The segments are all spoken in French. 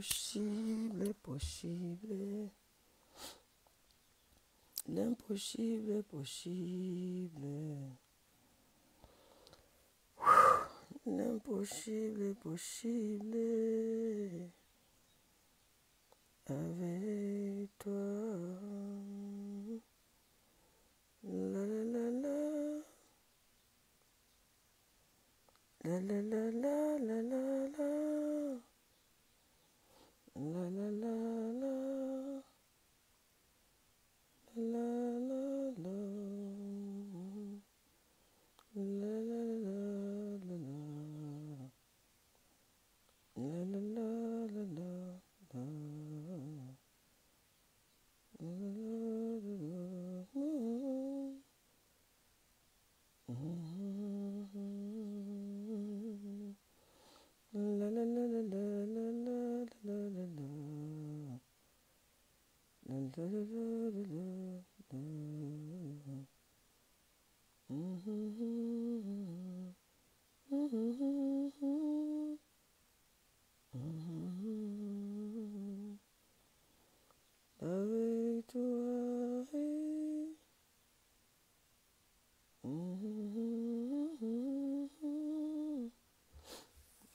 possible est possible. L'impossible est possible. L'impossible est possible. Avec toi. La la la la. La la la la la la la. La la la la la la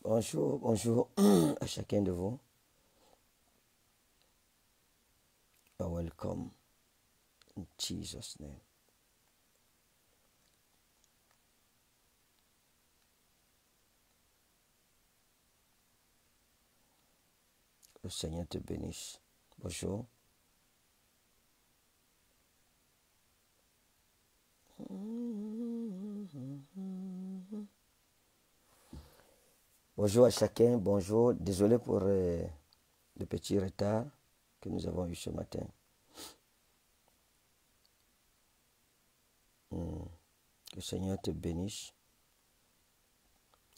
Bonjour, bonjour à chacun de vous. Le Seigneur te bénisse. Bonjour. Bonjour à chacun, bonjour. Désolé pour euh, le petit retard que nous avons eu ce matin. le Seigneur te bénisse.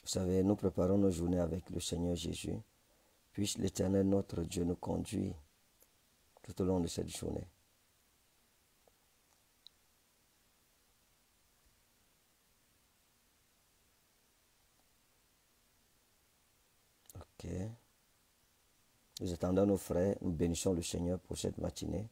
Vous savez, nous préparons nos journées avec le Seigneur Jésus. Puisse l'Éternel notre Dieu nous conduire tout au long de cette journée. Ok. Nous attendons nos frères, nous bénissons le Seigneur pour cette matinée.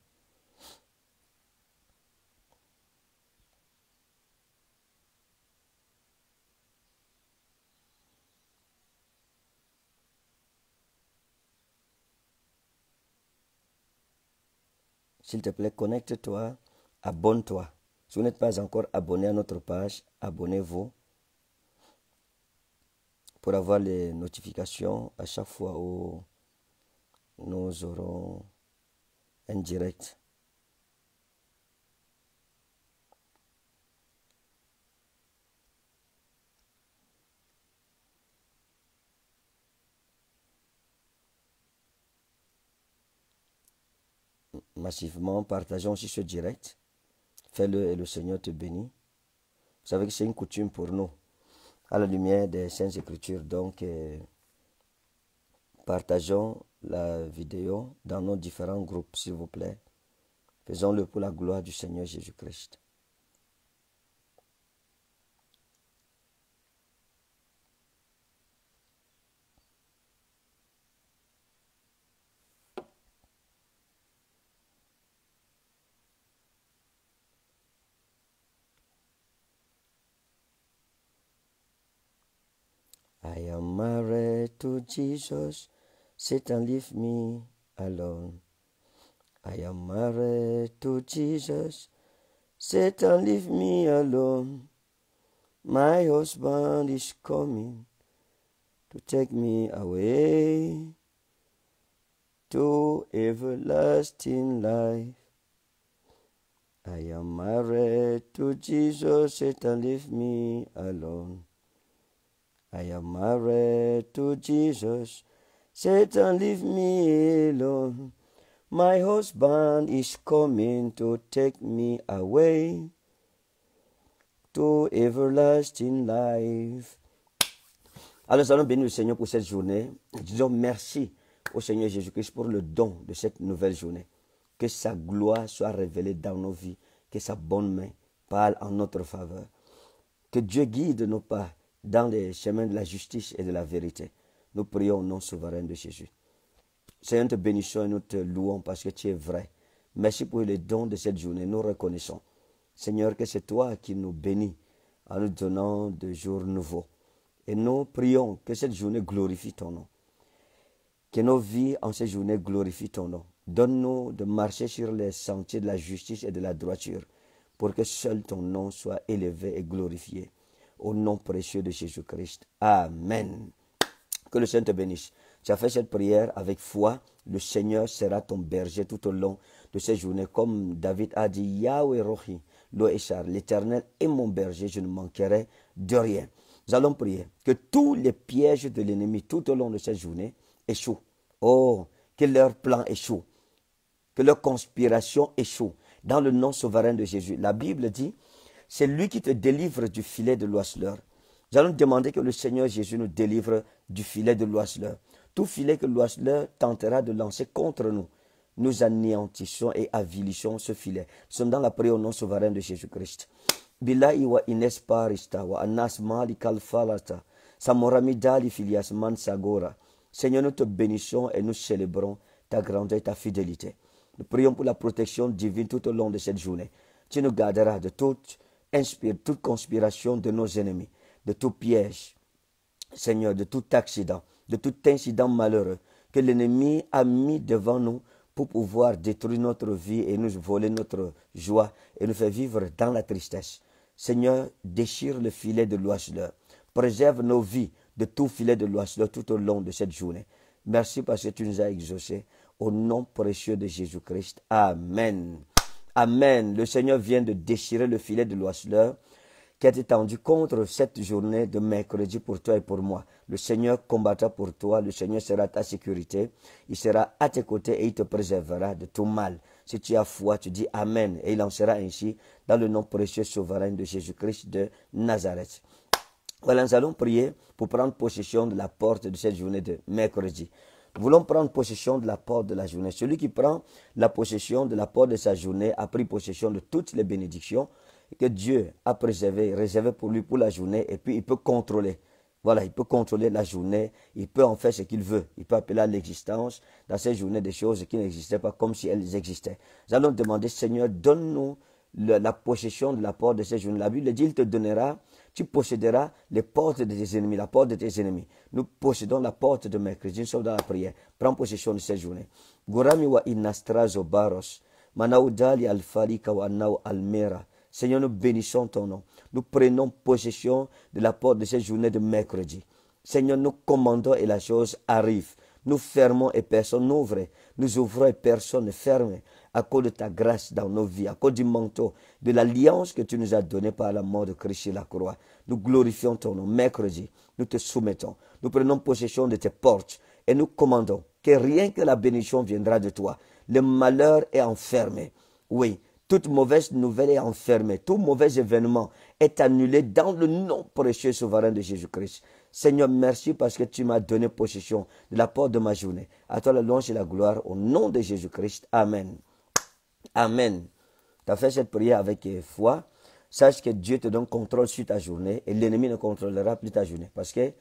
S'il te plaît, connecte-toi, abonne-toi. Si vous n'êtes pas encore abonné à notre page, abonnez-vous pour avoir les notifications à chaque fois où nous aurons un direct. massivement, partageons aussi ce direct. Fais-le et le Seigneur te bénit. Vous savez que c'est une coutume pour nous, à la lumière des Saintes Écritures. Donc, euh, partageons la vidéo dans nos différents groupes, s'il vous plaît. Faisons-le pour la gloire du Seigneur Jésus-Christ. married to Jesus, Satan leave me alone. I am married to Jesus, Satan leave me alone. My husband is coming to take me away to everlasting life. I am married to Jesus, Satan leave me alone. I am married to Jesus. Satan, leave me alone. My husband is coming to take me away to everlasting life. Alors, ah, nous allons bénir le Seigneur pour cette journée. Disons merci au Seigneur Jésus-Christ pour le don de cette nouvelle journée. Que sa gloire soit révélée dans nos vies. Que sa bonne main parle en notre faveur. Que Dieu guide nos pas dans les chemins de la justice et de la vérité. Nous prions au nom souverain de Jésus. Seigneur, nous te bénissons et nous te louons parce que tu es vrai. Merci pour les dons de cette journée. Nous reconnaissons, Seigneur, que c'est toi qui nous bénis en nous donnant des jours nouveaux. Et nous prions que cette journée glorifie ton nom. Que nos vies en cette journée glorifient ton nom. Donne-nous de marcher sur les sentiers de la justice et de la droiture pour que seul ton nom soit élevé et glorifié. Au nom précieux de Jésus-Christ. Amen. Que le Seigneur te bénisse. Tu as fait cette prière avec foi. Le Seigneur sera ton berger tout au long de ces journées. Comme David a dit, Yahweh Rohi, l'éternel est mon berger, je ne manquerai de rien. Nous allons prier que tous les pièges de l'ennemi tout au long de cette journée échouent. Oh, que leur plan échoue, que leur conspiration échoue. Dans le nom souverain de Jésus, la Bible dit c'est lui qui te délivre du filet de l'oiseleur. Nous allons demander que le Seigneur Jésus nous délivre du filet de l'oiseleur. Tout filet que l'oiseleur tentera de lancer contre nous, nous anéantissons et avilissons ce filet. Nous sommes dans la prière au nom souverain de Jésus-Christ. Seigneur, nous te bénissons et nous célébrons ta grandeur et ta fidélité. Nous prions pour la protection divine tout au long de cette journée. Tu nous garderas de toutes inspire toute conspiration de nos ennemis, de tout piège, Seigneur, de tout accident, de tout incident malheureux que l'ennemi a mis devant nous pour pouvoir détruire notre vie et nous voler notre joie et nous faire vivre dans la tristesse. Seigneur, déchire le filet de l'oiseleur. Préserve nos vies de tout filet de l'oiseleur tout au long de cette journée. Merci parce que tu nous as exaucés. Au nom précieux de Jésus-Christ. Amen. Amen. Le Seigneur vient de déchirer le filet de l'oiseleur qui a été tendu contre cette journée de mercredi pour toi et pour moi. Le Seigneur combattra pour toi, le Seigneur sera ta sécurité, il sera à tes côtés et il te préservera de tout mal. Si tu as foi, tu dis Amen et il en sera ainsi dans le nom précieux souverain de Jésus-Christ de Nazareth. Voilà, nous allons prier pour prendre possession de la porte de cette journée de mercredi voulons prendre possession de la porte de la journée. Celui qui prend la possession de la porte de sa journée a pris possession de toutes les bénédictions que Dieu a préservées, réservées pour lui pour la journée, et puis il peut contrôler. Voilà, il peut contrôler la journée, il peut en faire ce qu'il veut. Il peut appeler à l'existence dans ces journées des choses qui n'existaient pas comme si elles existaient. Nous allons demander, Seigneur, donne-nous la possession de la porte de cette journées La Bible dit, il te donnera tu posséderas les portes de tes ennemis, la porte de tes ennemis. Nous possédons la porte de mercredi, nous sommes dans la prière. Prends possession de cette journée. wa inastrazo baros, manaudali alfarika wa almera. Seigneur, nous bénissons ton nom. Nous prenons possession de la porte de cette journée de mercredi. Seigneur, nous commandons et la chose arrive. Nous fermons et personne n'ouvre. Nous ouvrons et personne ne ferme à cause de ta grâce dans nos vies, à cause du manteau, de l'alliance que tu nous as donnée par la mort de Christ sur la croix. Nous glorifions ton nom. Mercredi, nous te soumettons. Nous prenons possession de tes portes et nous commandons que rien que la bénédiction viendra de toi. Le malheur est enfermé. Oui, toute mauvaise nouvelle est enfermée. Tout mauvais événement est annulé dans le nom précieux souverain de Jésus-Christ. Seigneur, merci parce que tu m'as donné possession de la porte de ma journée. À toi la louange et la gloire au nom de Jésus-Christ. Amen. Amen. Tu as fait cette prière avec euh, foi. Sache que Dieu te donne contrôle sur ta journée et l'ennemi ne contrôlera plus ta journée. Parce que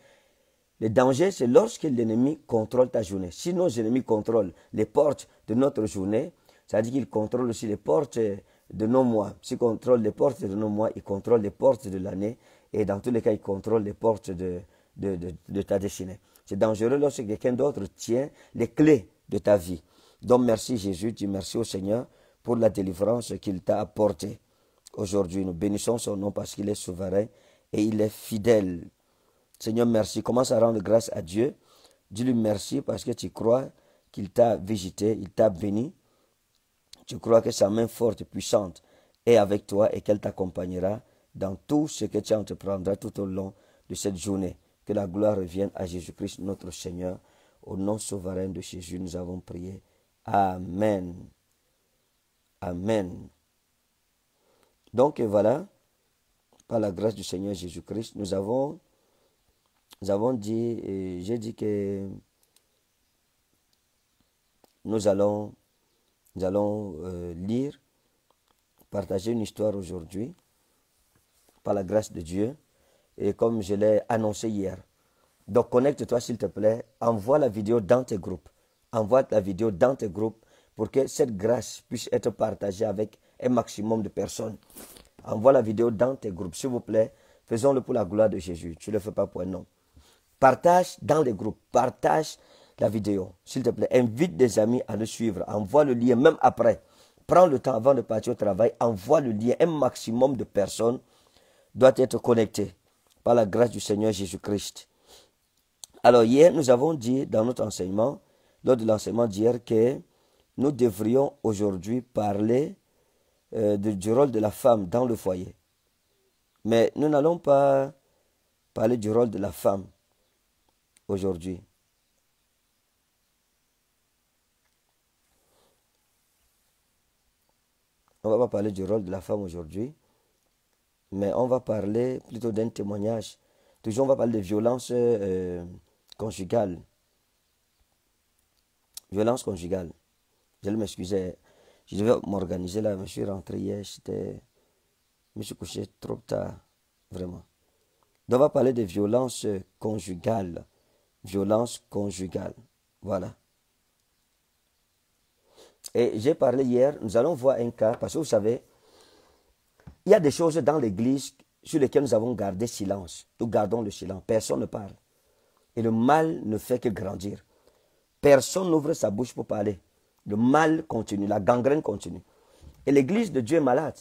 le danger, c'est lorsque l'ennemi contrôle ta journée. Si nos ennemis contrôlent les portes de notre journée, ça veut dire qu'ils contrôlent aussi les portes de nos mois. S'ils contrôlent les portes de nos mois, ils contrôlent les portes de l'année. Et dans tous les cas, ils contrôlent les portes de, de, de, de ta destinée. C'est dangereux lorsque quelqu'un d'autre tient les clés de ta vie. Donc merci Jésus, dis merci au Seigneur pour la délivrance qu'il t'a apportée. Aujourd'hui, nous bénissons son nom parce qu'il est souverain et il est fidèle. Seigneur, merci. Commence à rendre grâce à Dieu. Dis-lui merci parce que tu crois qu'il t'a visité, il t'a béni. Tu crois que sa main forte et puissante est avec toi et qu'elle t'accompagnera dans tout ce que tu entreprendras tout au long de cette journée. Que la gloire revienne à Jésus-Christ, notre Seigneur. Au nom souverain de Jésus, nous avons prié. Amen. Amen. Donc voilà, par la grâce du Seigneur Jésus-Christ, nous avons, nous avons dit, j'ai dit que nous allons, allons euh, lire, partager une histoire aujourd'hui, par la grâce de Dieu, et comme je l'ai annoncé hier. Donc connecte-toi s'il te plaît, envoie la vidéo dans tes groupes, envoie la vidéo dans tes groupes pour que cette grâce puisse être partagée avec un maximum de personnes. Envoie la vidéo dans tes groupes, s'il vous plaît. Faisons-le pour la gloire de Jésus. Tu ne le fais pas pour un nom. Partage dans les groupes. Partage la vidéo, s'il te plaît. Invite des amis à le suivre. Envoie le lien, même après. Prends le temps avant de partir au travail. Envoie le lien. Un maximum de personnes doit être connectées par la grâce du Seigneur Jésus-Christ. Alors hier, nous avons dit dans notre enseignement, lors de l'enseignement d'hier, que nous devrions aujourd'hui parler euh, du rôle de la femme dans le foyer. Mais nous n'allons pas parler du rôle de la femme aujourd'hui. On va pas parler du rôle de la femme aujourd'hui, mais on va parler plutôt d'un témoignage. Toujours, on va parler de violence conjugales. Euh, conjugale. Violence conjugale. Je m'excusais. Je devais m'organiser là. Je suis rentré hier. J'étais. Je me suis couché trop tard. Vraiment. Donc, on va parler de violence conjugale. Violence conjugale. Voilà. Et j'ai parlé hier, nous allons voir un cas, parce que vous savez, il y a des choses dans l'Église sur lesquelles nous avons gardé silence. Nous gardons le silence. Personne ne parle. Et le mal ne fait que grandir. Personne n'ouvre sa bouche pour parler. Le mal continue, la gangrène continue. Et l'Église de Dieu est malade.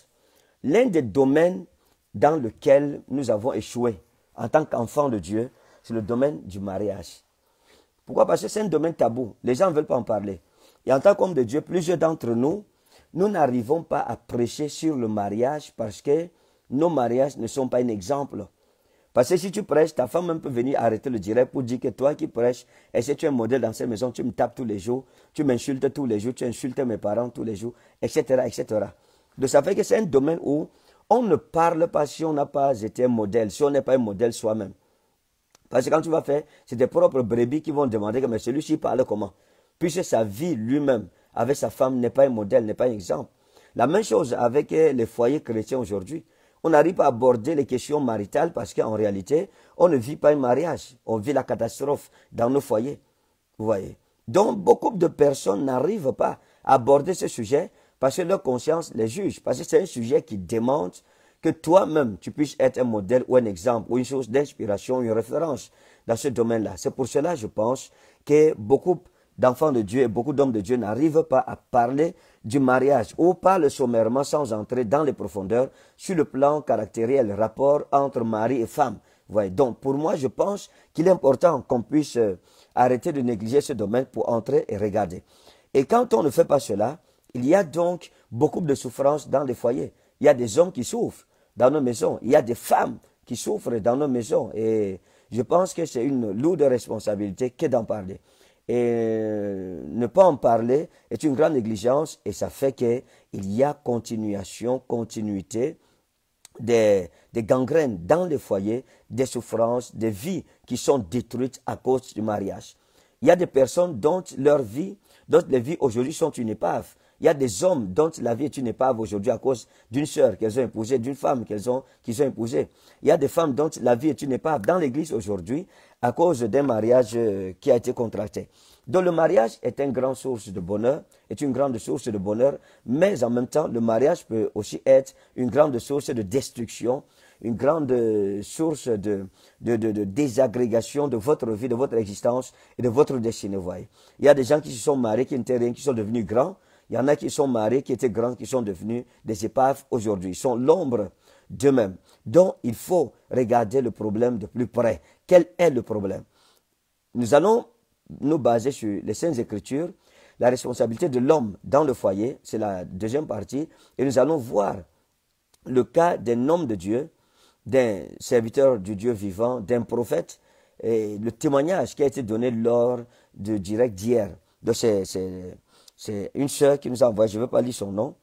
L'un des domaines dans lequel nous avons échoué en tant qu'enfants de Dieu, c'est le domaine du mariage. Pourquoi Parce que c'est un domaine tabou. Les gens ne veulent pas en parler. Et en tant qu'homme de Dieu, plusieurs d'entre nous, nous n'arrivons pas à prêcher sur le mariage parce que nos mariages ne sont pas un exemple parce que si tu prêches, ta femme même peut venir arrêter le direct pour dire que toi qui prêches, et si tu es un modèle dans cette maison, tu me tapes tous les jours, tu m'insultes tous les jours, tu insultes mes parents tous les jours, etc., etc. Donc ça fait que c'est un domaine où on ne parle pas si on n'a pas été un modèle, si on n'est pas un modèle soi-même. Parce que quand tu vas faire, c'est tes propres brebis qui vont demander que celui-ci parle comment Puisque sa vie lui-même avec sa femme n'est pas un modèle, n'est pas un exemple. La même chose avec euh, les foyers chrétiens aujourd'hui on n'arrive pas à aborder les questions maritales parce qu'en réalité, on ne vit pas un mariage, on vit la catastrophe dans nos foyers. Vous voyez Donc, beaucoup de personnes n'arrivent pas à aborder ce sujet parce que leur conscience les juge, parce que c'est un sujet qui demande que toi-même, tu puisses être un modèle ou un exemple ou une source d'inspiration, une référence dans ce domaine-là. C'est pour cela, je pense, que beaucoup d'enfants de Dieu et beaucoup d'hommes de Dieu n'arrivent pas à parler du mariage ou parlent sommairement sans entrer dans les profondeurs sur le plan caractériel, rapport entre mari et femme. donc pour moi, je pense qu'il est important qu'on puisse euh, arrêter de négliger ce domaine pour entrer et regarder. Et quand on ne fait pas cela, il y a donc beaucoup de souffrances dans les foyers. Il y a des hommes qui souffrent dans nos maisons. Il y a des femmes qui souffrent dans nos maisons. Et je pense que c'est une lourde responsabilité que d'en parler et ne pas en parler est une grande négligence et ça fait qu'il y a continuation, continuité des, gangrènes dans les foyers, des souffrances, des vies qui sont détruites à cause du mariage. Il y a des personnes dont leur vie, dont les vies aujourd'hui sont une épave. Il y a des hommes dont la vie est une épave aujourd'hui à cause d'une sœur qu'ils ont épousée, d'une femme qu'ils ont, qu'ils ont épousée. Il y a des femmes dont la vie est une épave. Dans l'église aujourd'hui, à cause d'un mariage euh, qui a été contracté. Donc le mariage est une grande source de bonheur, est une grande source de bonheur, mais en même temps, le mariage peut aussi être une grande source de destruction, une grande euh, source de, désagrégation de votre vie, de votre existence et de votre destinée. Il y a des gens qui se sont mariés, qui n'étaient rien, qui sont devenus grands. Il y en a qui sont mariés, qui étaient grands, qui sont devenus des épaves aujourd'hui. Ils sont l'ombre d'eux-mêmes. Donc, il faut regarder le problème de plus près. Quel est le problème Nous allons nous baser sur les Saintes Écritures, la responsabilité de l'homme dans le foyer, c'est la deuxième partie, et nous allons voir le cas d'un homme de Dieu, d'un serviteur du Dieu vivant, d'un prophète, et le témoignage qui a été donné lors du direct d'hier. Donc c'est une sœur qui nous a envoyé, je ne vais pas lire son nom,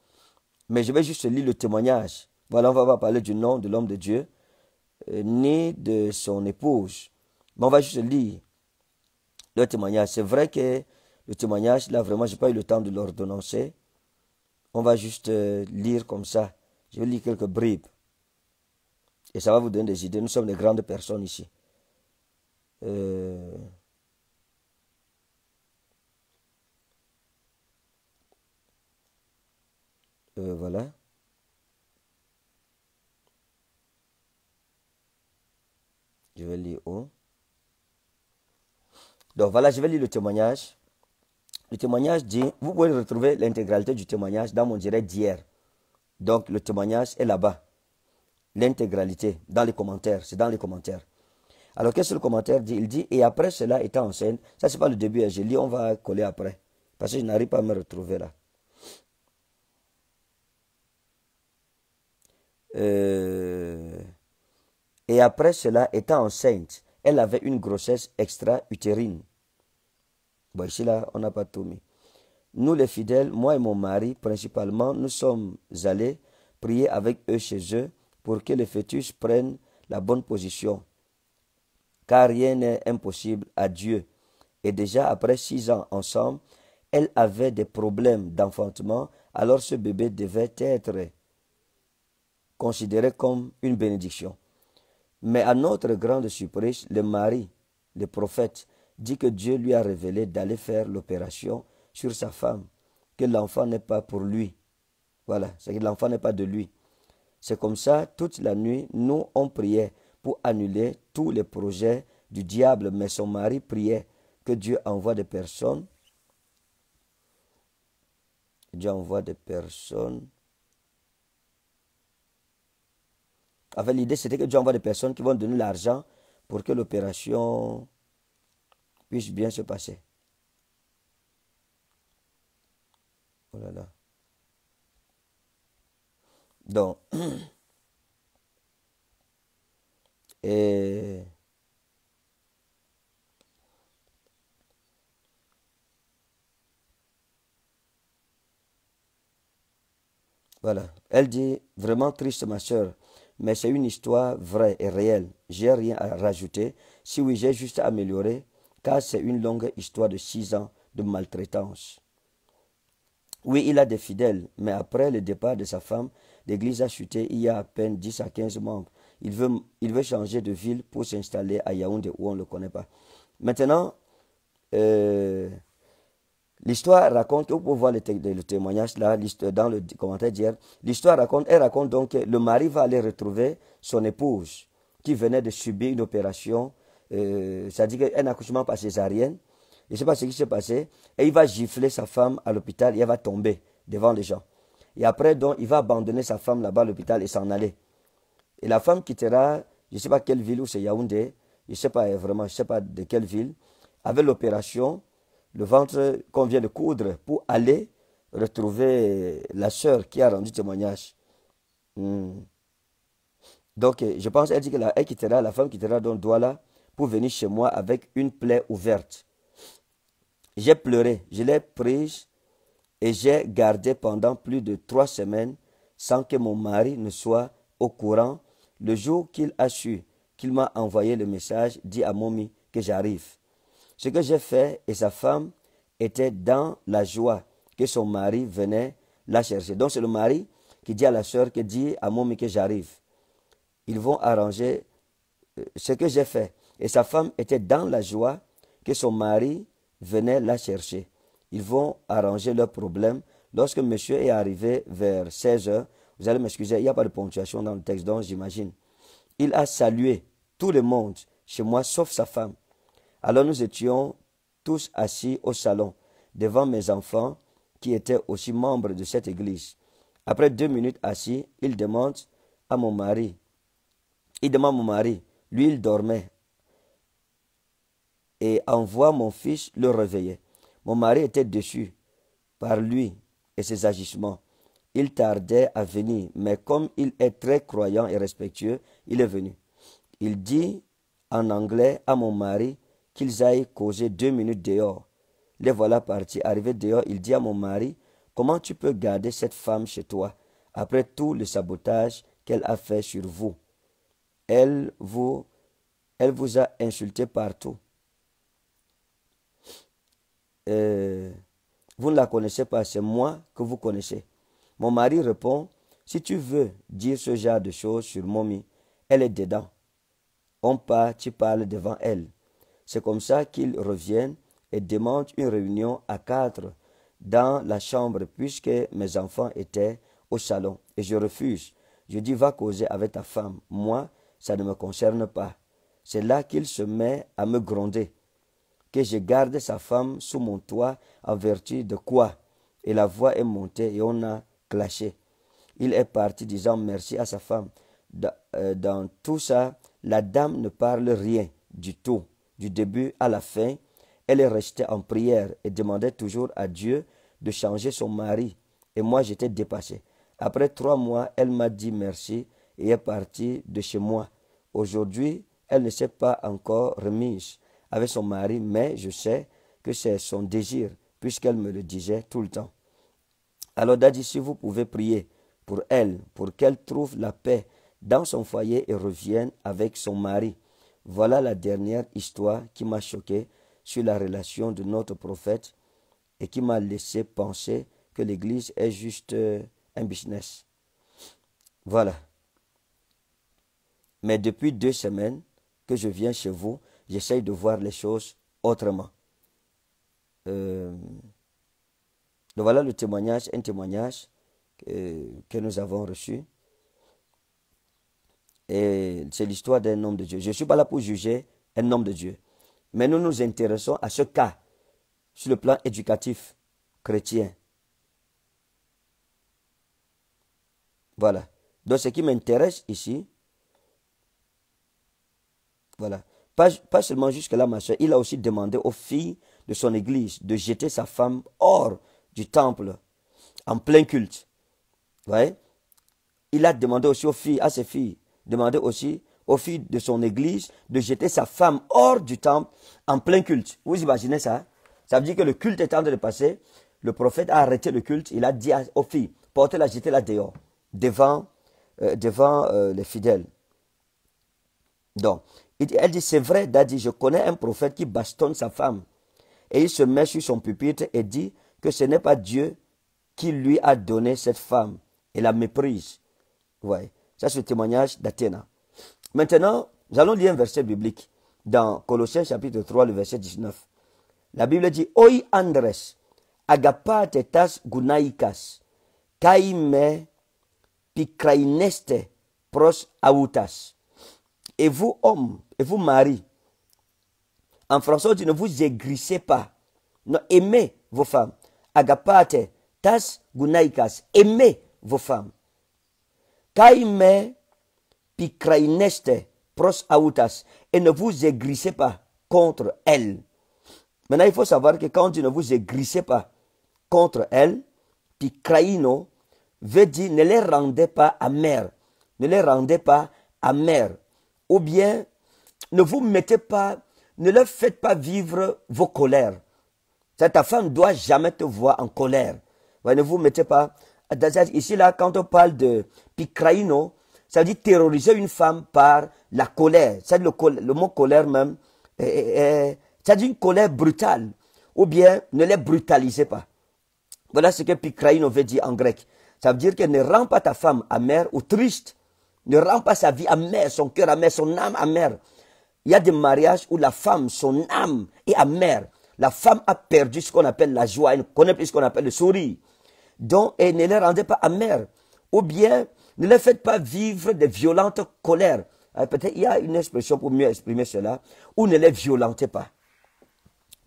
mais je vais juste lire le témoignage voilà, on va pas parler du nom de l'homme de Dieu, euh, ni de son épouse. Mais on va juste lire le témoignage. C'est vrai que le témoignage, là, vraiment, je n'ai pas eu le temps de l'ordonnancer. On va juste euh, lire comme ça. Je vais lire quelques bribes. Et ça va vous donner des idées. Nous sommes des grandes personnes ici. Euh, voilà. Je vais lire où Donc voilà, je vais lire le témoignage. Le témoignage dit, vous pouvez retrouver l'intégralité du témoignage dans mon direct d'hier. Donc le témoignage est là-bas. L'intégralité, dans les commentaires, c'est dans les commentaires. Alors qu'est-ce que le commentaire dit Il dit, et après cela étant en scène, ça c'est pas le début, hein, je lis, on va coller après. Parce que je n'arrive pas à me retrouver là. Euh et après cela, étant enceinte, elle avait une grossesse extra-utérine. Bon, ici, là, on n'a pas tout mis. Nous, les fidèles, moi et mon mari, principalement, nous sommes allés prier avec eux chez eux pour que le fœtus prenne la bonne position. Car rien n'est impossible à Dieu. Et déjà, après six ans ensemble, elle avait des problèmes d'enfantement, alors ce bébé devait être considéré comme une bénédiction. Mais à notre grande surprise, le mari, le prophète, dit que Dieu lui a révélé d'aller faire l'opération sur sa femme, que l'enfant n'est pas pour lui. Voilà, c'est que l'enfant n'est pas de lui. C'est comme ça, toute la nuit, nous, on priait pour annuler tous les projets du diable, mais son mari priait que Dieu envoie des personnes. Dieu envoie des personnes Avec l'idée, c'était que Dieu envoie des personnes qui vont donner l'argent pour que l'opération puisse bien se passer. Oh là là. Donc, et voilà, elle dit vraiment triste ma soeur, mais c'est une histoire vraie et réelle. J'ai rien à rajouter. Si oui, j'ai juste à améliorer, car c'est une longue histoire de six ans de maltraitance. Oui, il a des fidèles, mais après le départ de sa femme, l'église a chuté il y a à peine 10 à 15 membres. Il veut, il veut changer de ville pour s'installer à Yaoundé où on ne le connaît pas. Maintenant, euh, L'histoire raconte, vous pouvez voir le, témoignage là, dans le commentaire d'hier, l'histoire raconte, elle raconte donc que le mari va aller retrouver son épouse qui venait de subir une opération, euh, c'est-à-dire un accouchement par césarienne. Il ne sait pas ce qui s'est passé. Et il va gifler sa femme à l'hôpital et elle va tomber devant les gens. Et après, donc, il va abandonner sa femme là-bas à l'hôpital et s'en aller. Et la femme quittera, je ne sais pas quelle ville où c'est Yaoundé, je ne sais pas vraiment, je sais pas de quelle ville, avec l'opération le ventre qu'on vient de coudre pour aller retrouver la sœur qui a rendu témoignage. Hmm. Donc, euh, je pense, elle dit que la, quittera, la femme quittera donc Douala pour venir chez moi avec une plaie ouverte. J'ai pleuré, je l'ai prise et j'ai gardé pendant plus de trois semaines sans que mon mari ne soit au courant. Le jour qu'il a su qu'il m'a envoyé le message, dit à Momi que j'arrive. Ce que j'ai fait, et sa femme était dans la joie que son mari venait la chercher. Donc c'est le mari qui dit à la soeur, qui dit à Momi que j'arrive. Ils vont arranger euh, ce que j'ai fait. Et sa femme était dans la joie que son mari venait la chercher. Ils vont arranger leur problème. Lorsque monsieur est arrivé vers 16 heures, vous allez m'excuser, il n'y a pas de ponctuation dans le texte, donc j'imagine. Il a salué tout le monde chez moi, sauf sa femme. Alors nous étions tous assis au salon, devant mes enfants, qui étaient aussi membres de cette église. Après deux minutes assis, il demande à mon mari. Il demande à mon mari. Lui, il dormait. Et envoie mon fils le réveiller. Mon mari était déçu par lui et ses agissements. Il tardait à venir, mais comme il est très croyant et respectueux, il est venu. Il dit en anglais à mon mari qu'ils aillent causer deux minutes dehors. Les voilà partis. Arrivé dehors, il dit à mon mari, comment tu peux garder cette femme chez toi après tout le sabotage qu'elle a fait sur vous Elle vous, elle vous a insulté partout. Euh, vous ne la connaissez pas, c'est moi que vous connaissez. Mon mari répond, si tu veux dire ce genre de choses sur Mommy, elle est dedans. On part, tu parles devant elle. C'est comme ça qu'ils reviennent et demandent une réunion à quatre dans la chambre puisque mes enfants étaient au salon et je refuse. Je dis va causer avec ta femme. Moi, ça ne me concerne pas. C'est là qu'il se met à me gronder. Que je garde sa femme sous mon toit en vertu de quoi Et la voix est montée et on a clashé. Il est parti disant merci à sa femme. Euh, dans tout ça, la dame ne parle rien du tout du début à la fin, elle est restée en prière et demandait toujours à Dieu de changer son mari. Et moi, j'étais dépassé. Après trois mois, elle m'a dit merci et est partie de chez moi. Aujourd'hui, elle ne s'est pas encore remise avec son mari, mais je sais que c'est son désir, puisqu'elle me le disait tout le temps. Alors, Daddy, vous pouvez prier pour elle, pour qu'elle trouve la paix dans son foyer et revienne avec son mari. Voilà la dernière histoire qui m'a choqué sur la relation de notre prophète et qui m'a laissé penser que l'Église est juste euh, un business. Voilà. Mais depuis deux semaines que je viens chez vous, j'essaye de voir les choses autrement. Euh, voilà le témoignage, un témoignage euh, que nous avons reçu. Et c'est l'histoire d'un homme de Dieu. Je ne suis pas là pour juger un homme de Dieu. Mais nous nous intéressons à ce cas sur le plan éducatif chrétien. Voilà. Donc ce qui m'intéresse ici, voilà. Pas, seulement jusque-là, ma soeur, il a aussi demandé aux filles de son église de jeter sa femme hors du temple, en plein culte. Vous voyez Il a demandé aussi aux filles, à ses filles, Demandez aussi aux filles de son église de jeter sa femme hors du temple en plein culte. Vous imaginez ça hein? Ça veut dire que le culte est en train de passer. Le prophète a arrêté le culte. Il a dit aux filles, portez-la, jetez-la dehors, devant, euh, devant euh, les fidèles. Donc, elle dit, c'est vrai, dit, je connais un prophète qui bastonne sa femme. Et il se met sur son pupitre et dit que ce n'est pas Dieu qui lui a donné cette femme. Et la méprise. Ouais c'est le témoignage d'Athéna. Maintenant, nous allons lire un verset biblique dans Colossiens chapitre 3, le verset 19. La Bible dit Oi Andres, tas gunaikas, pikraineste pros autas. Et vous, hommes, et vous, maris, en français, on dit ne vous aigrissez pas. Non, aimez vos femmes. Agapate, tas gunaikas, aimez vos femmes pros autas. Et ne vous aigrissez pas contre elle. Maintenant, il faut savoir que quand on dit ne vous aigrissez pas contre elle, pikraino veut dire ne les rendez pas amères. Ne les rendez pas amères. Ou bien, ne vous mettez pas, ne leur faites pas vivre vos colères. Ta femme ne doit jamais te voir en colère. ne vous mettez pas ici là, quand on parle de pikraino, ça veut dire terroriser une femme par la colère. C'est le, le, mot colère même. ça dit une colère brutale. Ou bien, ne les brutalisez pas. Voilà ce que pikraino veut dire en grec. Ça veut dire que ne rend pas ta femme amère ou triste. Ne rend pas sa vie amère, son cœur amère, son âme amère. Il y a des mariages où la femme, son âme est amère. La femme a perdu ce qu'on appelle la joie, elle ne connaît plus ce qu'on appelle le sourire donc, et ne les rendez pas amers. Ou bien, ne les faites pas vivre de violentes colères. Hein, peut-être il y a une expression pour mieux exprimer cela. Ou ne les violentez pas.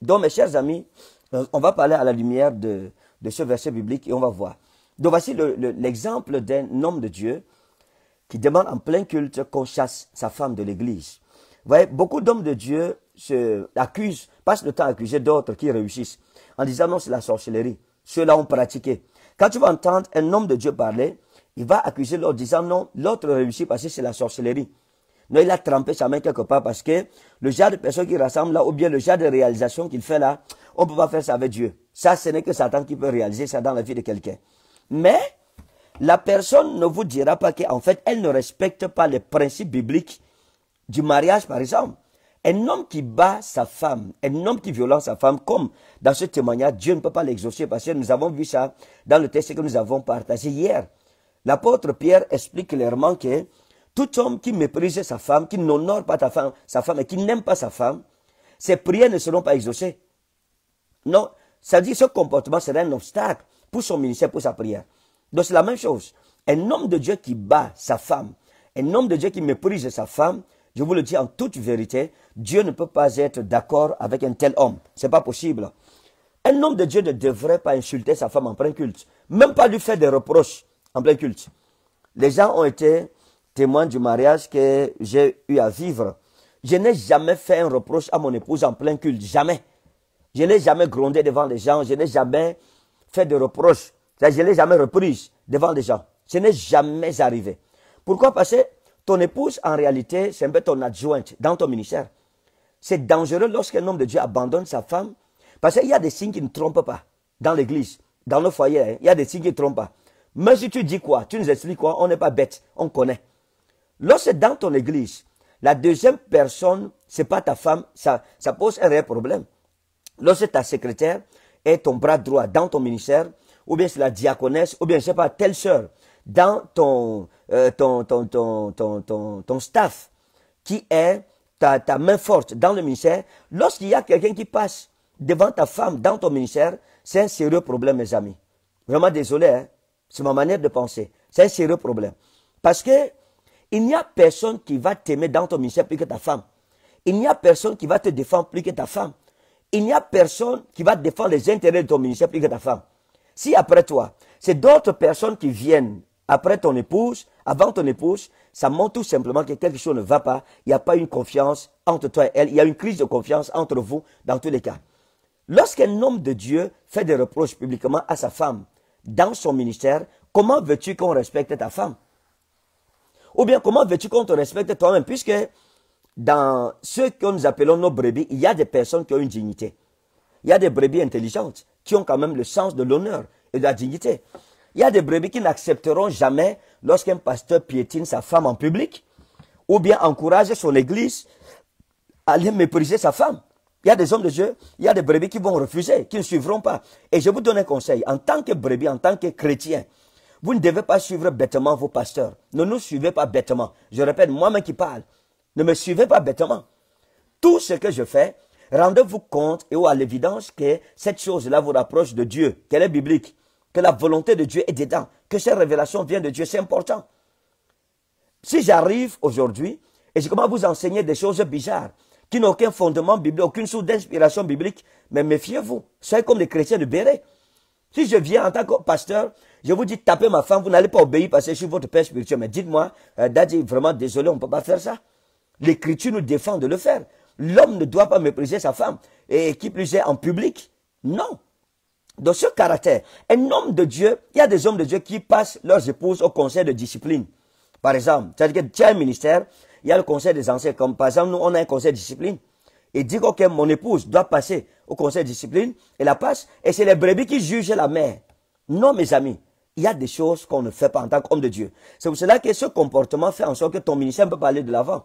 Donc, mes chers amis, euh, on va parler à la lumière de, ce verset biblique et on va voir. Donc, voici l'exemple d'un homme de Dieu qui demande en plein culte qu'on chasse sa femme de l'église. Vous voyez, beaucoup d'hommes de Dieu se accusent, passent le temps à accuser d'autres qui réussissent en disant non, c'est la sorcellerie. Ceux-là ont pratiqué. Quand tu vas entendre un homme de Dieu parler, il va accuser l'autre, disant non, l'autre réussit parce que c'est la sorcellerie. Non, il a trempé sa main quelque part parce que le genre de personne qu'il rassemble là, ou bien le genre de réalisation qu'il fait là, on ne peut pas faire ça avec Dieu. Ça, ce n'est que Satan qui peut réaliser ça dans la vie de quelqu'un. Mais la personne ne vous dira pas qu'en fait, elle ne respecte pas les principes bibliques du mariage, par exemple. Un homme qui bat sa femme, un homme qui violent sa femme, comme dans ce témoignage, Dieu ne peut pas l'exaucer parce que nous avons vu ça dans le texte que nous avons partagé hier. L'apôtre Pierre explique clairement que tout homme qui méprise sa femme, qui n'honore pas femme, sa femme et qui n'aime pas sa femme, ses prières ne seront pas exaucées. Non, ça dit ce comportement serait un obstacle pour son ministère, pour sa prière. Donc c'est la même chose. Un homme de Dieu qui bat sa femme, un homme de Dieu qui méprise sa femme, je vous le dis en toute vérité, Dieu ne peut pas être d'accord avec un tel homme. C'est pas possible. Un homme de Dieu ne devrait pas insulter sa femme en plein culte, même pas lui faire des reproches en plein culte. Les gens ont été témoins du mariage que j'ai eu à vivre. Je n'ai jamais fait un reproche à mon épouse en plein culte, jamais. Je n'ai jamais grondé devant les gens, je n'ai jamais fait de reproches, je n'ai jamais reprise devant les gens. Ce n'est jamais arrivé. Pourquoi Parce que ton épouse, en réalité, c'est un peu ton adjointe dans ton ministère. C'est dangereux lorsqu'un homme de Dieu abandonne sa femme, parce qu'il y a des signes qui ne trompent pas dans l'église, dans le foyer, hein. il y a des signes qui ne trompent pas. Mais si tu dis quoi, tu nous expliques quoi, on n'est pas bête, on connaît. Lorsque dans ton église, la deuxième personne, c'est pas ta femme, ça, pose un réel problème. Lorsque ta secrétaire est ton bras droit dans ton ministère, ou bien c'est la diaconesse, ou bien je pas, telle sœur, dans ton, euh, ton, ton, ton, staff, qui est ta, main forte dans le ministère, lorsqu'il y a quelqu'un qui passe devant ta femme dans ton ministère, c'est un sérieux problème, mes amis. Vraiment désolé, hein. c'est ma manière de penser. C'est un sérieux problème. Parce que il n'y a personne qui va t'aimer dans ton ministère plus que ta femme. Il n'y a personne qui va te défendre plus que ta femme. Il n'y a personne qui va défendre les intérêts de ton ministère plus que ta femme. Si après toi, c'est d'autres personnes qui viennent après ton épouse, avant ton épouse, ça montre tout simplement que quelque chose ne va pas. Il n'y a pas une confiance entre toi et elle. Il y a une crise de confiance entre vous dans tous les cas. Lorsqu'un homme de Dieu fait des reproches publiquement à sa femme dans son ministère, comment veux-tu qu'on respecte ta femme Ou bien comment veux-tu qu'on te respecte toi-même Puisque dans ce que nous appelons nos brebis, il y a des personnes qui ont une dignité. Il y a des brebis intelligentes qui ont quand même le sens de l'honneur et de la dignité. Il y a des brebis qui n'accepteront jamais lorsqu'un pasteur piétine sa femme en public, ou bien encourage son église à aller mépriser sa femme. Il y a des hommes de Dieu, il y a des brebis qui vont refuser, qui ne suivront pas. Et je vous donne un conseil. En tant que brebis, en tant que chrétien, vous ne devez pas suivre bêtement vos pasteurs. Ne nous suivez pas bêtement. Je répète, moi-même qui parle, ne me suivez pas bêtement. Tout ce que je fais, rendez-vous compte et à l'évidence que cette chose-là vous rapproche de Dieu, qu'elle est biblique que la volonté de Dieu est dedans, que cette révélation vient de Dieu, c'est important. Si j'arrive aujourd'hui et je commence à vous enseigner des choses bizarres, qui n'ont aucun fondement biblique, aucune source d'inspiration biblique, mais méfiez-vous, soyez comme les chrétiens de Béret. Si je viens en tant que pasteur, je vous dis tapez ma femme, vous n'allez pas obéir parce que je suis votre père spirituel. Mais dites-moi, euh, Daddy, vraiment désolé, on ne peut pas faire ça. L'écriture nous défend de le faire. L'homme ne doit pas mépriser sa femme, et qui plus est en public. Non. Dans ce caractère, un homme de Dieu, il y a des hommes de Dieu qui passent leurs épouses au conseil de discipline. Par exemple, c'est-à-dire que tu as un ministère, il y a le conseil des anciens. Comme par exemple, nous, on a un conseil de discipline. Et dit ok, mon épouse doit passer au conseil de discipline, Elle la passe, et c'est les brebis qui jugent la mère. Non, mes amis, il y a des choses qu'on ne fait pas en tant qu'homme de Dieu. C'est pour cela que ce comportement fait en sorte que ton ministère ne peut pas aller de l'avant.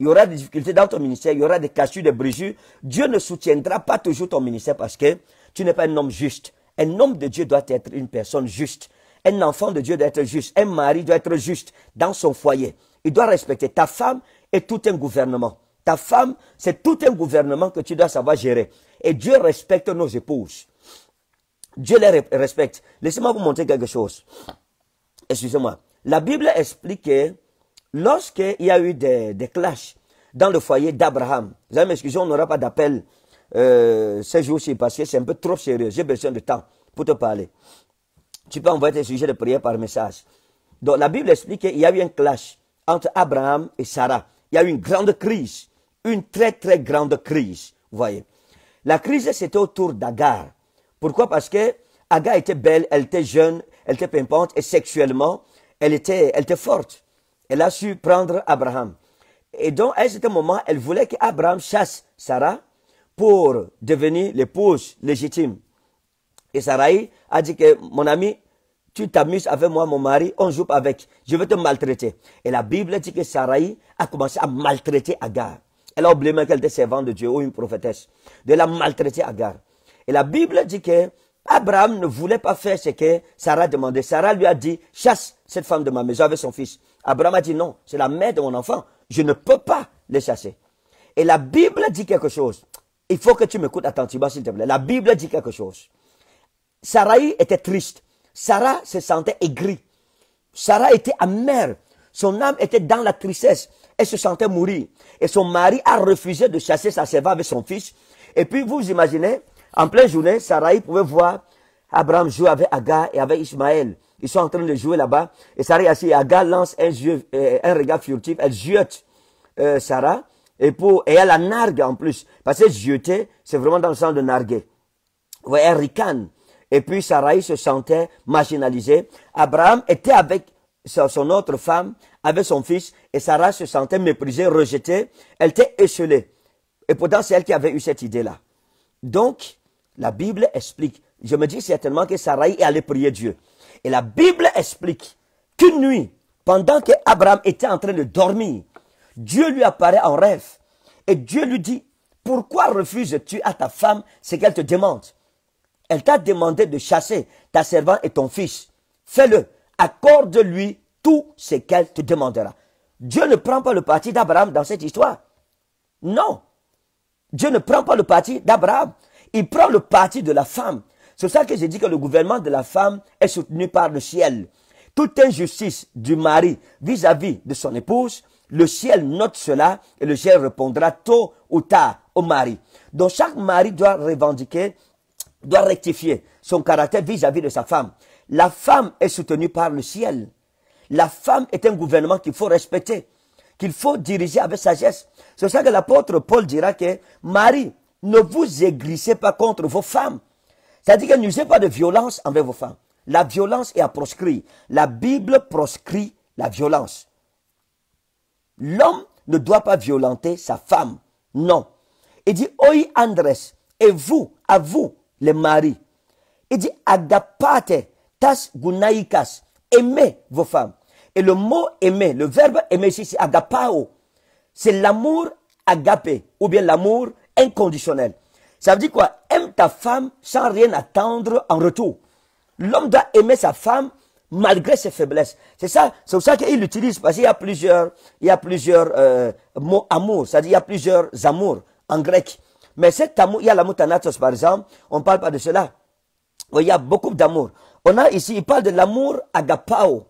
Il y aura des difficultés dans ton ministère, il y aura des cassures, des brisures. Dieu ne soutiendra pas toujours ton ministère parce que tu n'es pas un homme juste. Un homme de Dieu doit être une personne juste. Un enfant de Dieu doit être juste. Un mari doit être juste dans son foyer. Il doit respecter ta femme et tout un gouvernement. Ta femme, c'est tout un gouvernement que tu dois savoir gérer. Et Dieu respecte nos épouses. Dieu les respecte. Laissez-moi vous montrer quelque chose. Excusez-moi. La Bible explique que lorsqu'il y a eu des, des clashs dans le foyer d'Abraham, vous allez m'excuser, on n'aura pas d'appel euh, ces jours-ci parce que c'est un peu trop sérieux. J'ai besoin de temps pour te parler. Tu peux envoyer tes sujets de prière par message. Donc la Bible explique qu'il y a eu un clash entre Abraham et Sarah. Il y a eu une grande crise, une très très grande crise. Vous voyez. La crise c'était autour d'Agar. Pourquoi Parce que Agar était belle, elle était jeune, elle était pimpante et sexuellement, elle était, elle était forte. Elle a su prendre Abraham. Et donc, à ce moment, elle voulait qu'Abraham chasse Sarah pour devenir l'épouse légitime. Et Sarai a dit que mon ami, tu t'amuses avec moi, mon mari, on joue avec, je vais te maltraiter. Et la Bible dit que Sarai a commencé à maltraiter Agar. Elle a oublié qu'elle était servante de Dieu ou une prophétesse, de la maltraiter Agar. Et la Bible dit que Abraham ne voulait pas faire ce que Sarah demandait. Sarah lui a dit, chasse cette femme de ma maison avec son fils. Abraham a dit, non, c'est la mère de mon enfant. Je ne peux pas les chasser. Et la Bible dit quelque chose. Il faut que tu m'écoutes attentivement, s'il te plaît. La Bible dit quelque chose. Sarah était triste. Sarah se sentait aigrie. Sarah était amère. Son âme était dans la tristesse. Elle se sentait mourir. Et son mari a refusé de chasser sa servante avec son fils. Et puis, vous imaginez, en pleine journée, Sarah pouvait voir Abraham jouer avec Aga et avec Ismaël. Ils sont en train de jouer là-bas. Et Sarah assise, Agar lance un, jeu, euh, un regard furtif. Elle jette euh, Sarah. Et elle la nargue en plus. Parce que jeter, c'est vraiment dans le sens de narguer. Vous voyez, elle ricane. Et puis Sarah se sentait marginalisée. Abraham était avec son autre femme, avec son fils, et Sarah se sentait méprisée, rejetée. Elle était échelée. Et pourtant, c'est elle qui avait eu cette idée-là. Donc, la Bible explique. Je me dis certainement que Sarah est allée prier Dieu. Et la Bible explique qu'une nuit, pendant que Abraham était en train de dormir, Dieu lui apparaît en rêve. Et Dieu lui dit, pourquoi refuses-tu à ta femme ce qu'elle te demande Elle t'a demandé de chasser ta servante et ton fils. Fais-le, accorde-lui tout ce qu'elle te demandera. Dieu ne prend pas le parti d'Abraham dans cette histoire. Non. Dieu ne prend pas le parti d'Abraham. Il prend le parti de la femme. C'est ça que j'ai dit que le gouvernement de la femme est soutenu par le ciel. Toute injustice du mari vis à -vis de son épouse le ciel note cela et le ciel répondra tôt ou tard au mari. Donc chaque mari doit revendiquer, doit rectifier son caractère vis-à-vis de sa femme. La femme est soutenue par le ciel. La femme est un gouvernement qu'il faut respecter, qu'il faut diriger avec sagesse. C'est ça que l'apôtre Paul dira que Marie, ne vous aigrissez pas contre vos femmes. C'est-à-dire que n'usez pas de violence envers vos femmes. La violence est à proscrire. La Bible proscrit la violence l'homme ne doit pas violenter sa femme. Non. Il dit, oi Andres, et vous, à vous, les maris. Il dit, agapate, tas gunaikas, aimez vos femmes. Et le mot aimer, le verbe aimer ici, c'est agapao. C'est l'amour agapé, ou bien l'amour inconditionnel. Ça veut dire quoi Aime ta femme sans rien attendre en retour. L'homme doit aimer sa femme malgré ses faiblesses. C'est ça, c'est ça qu'il utilise. parce qu'il y a plusieurs, il y a plusieurs euh, mots amour, c'est-à-dire il y a plusieurs amours en grec. Mais cet amour, il y a l'amour thanatos par exemple, on ne parle pas de cela. Il y a beaucoup d'amour. On a ici, il parle de l'amour agapao.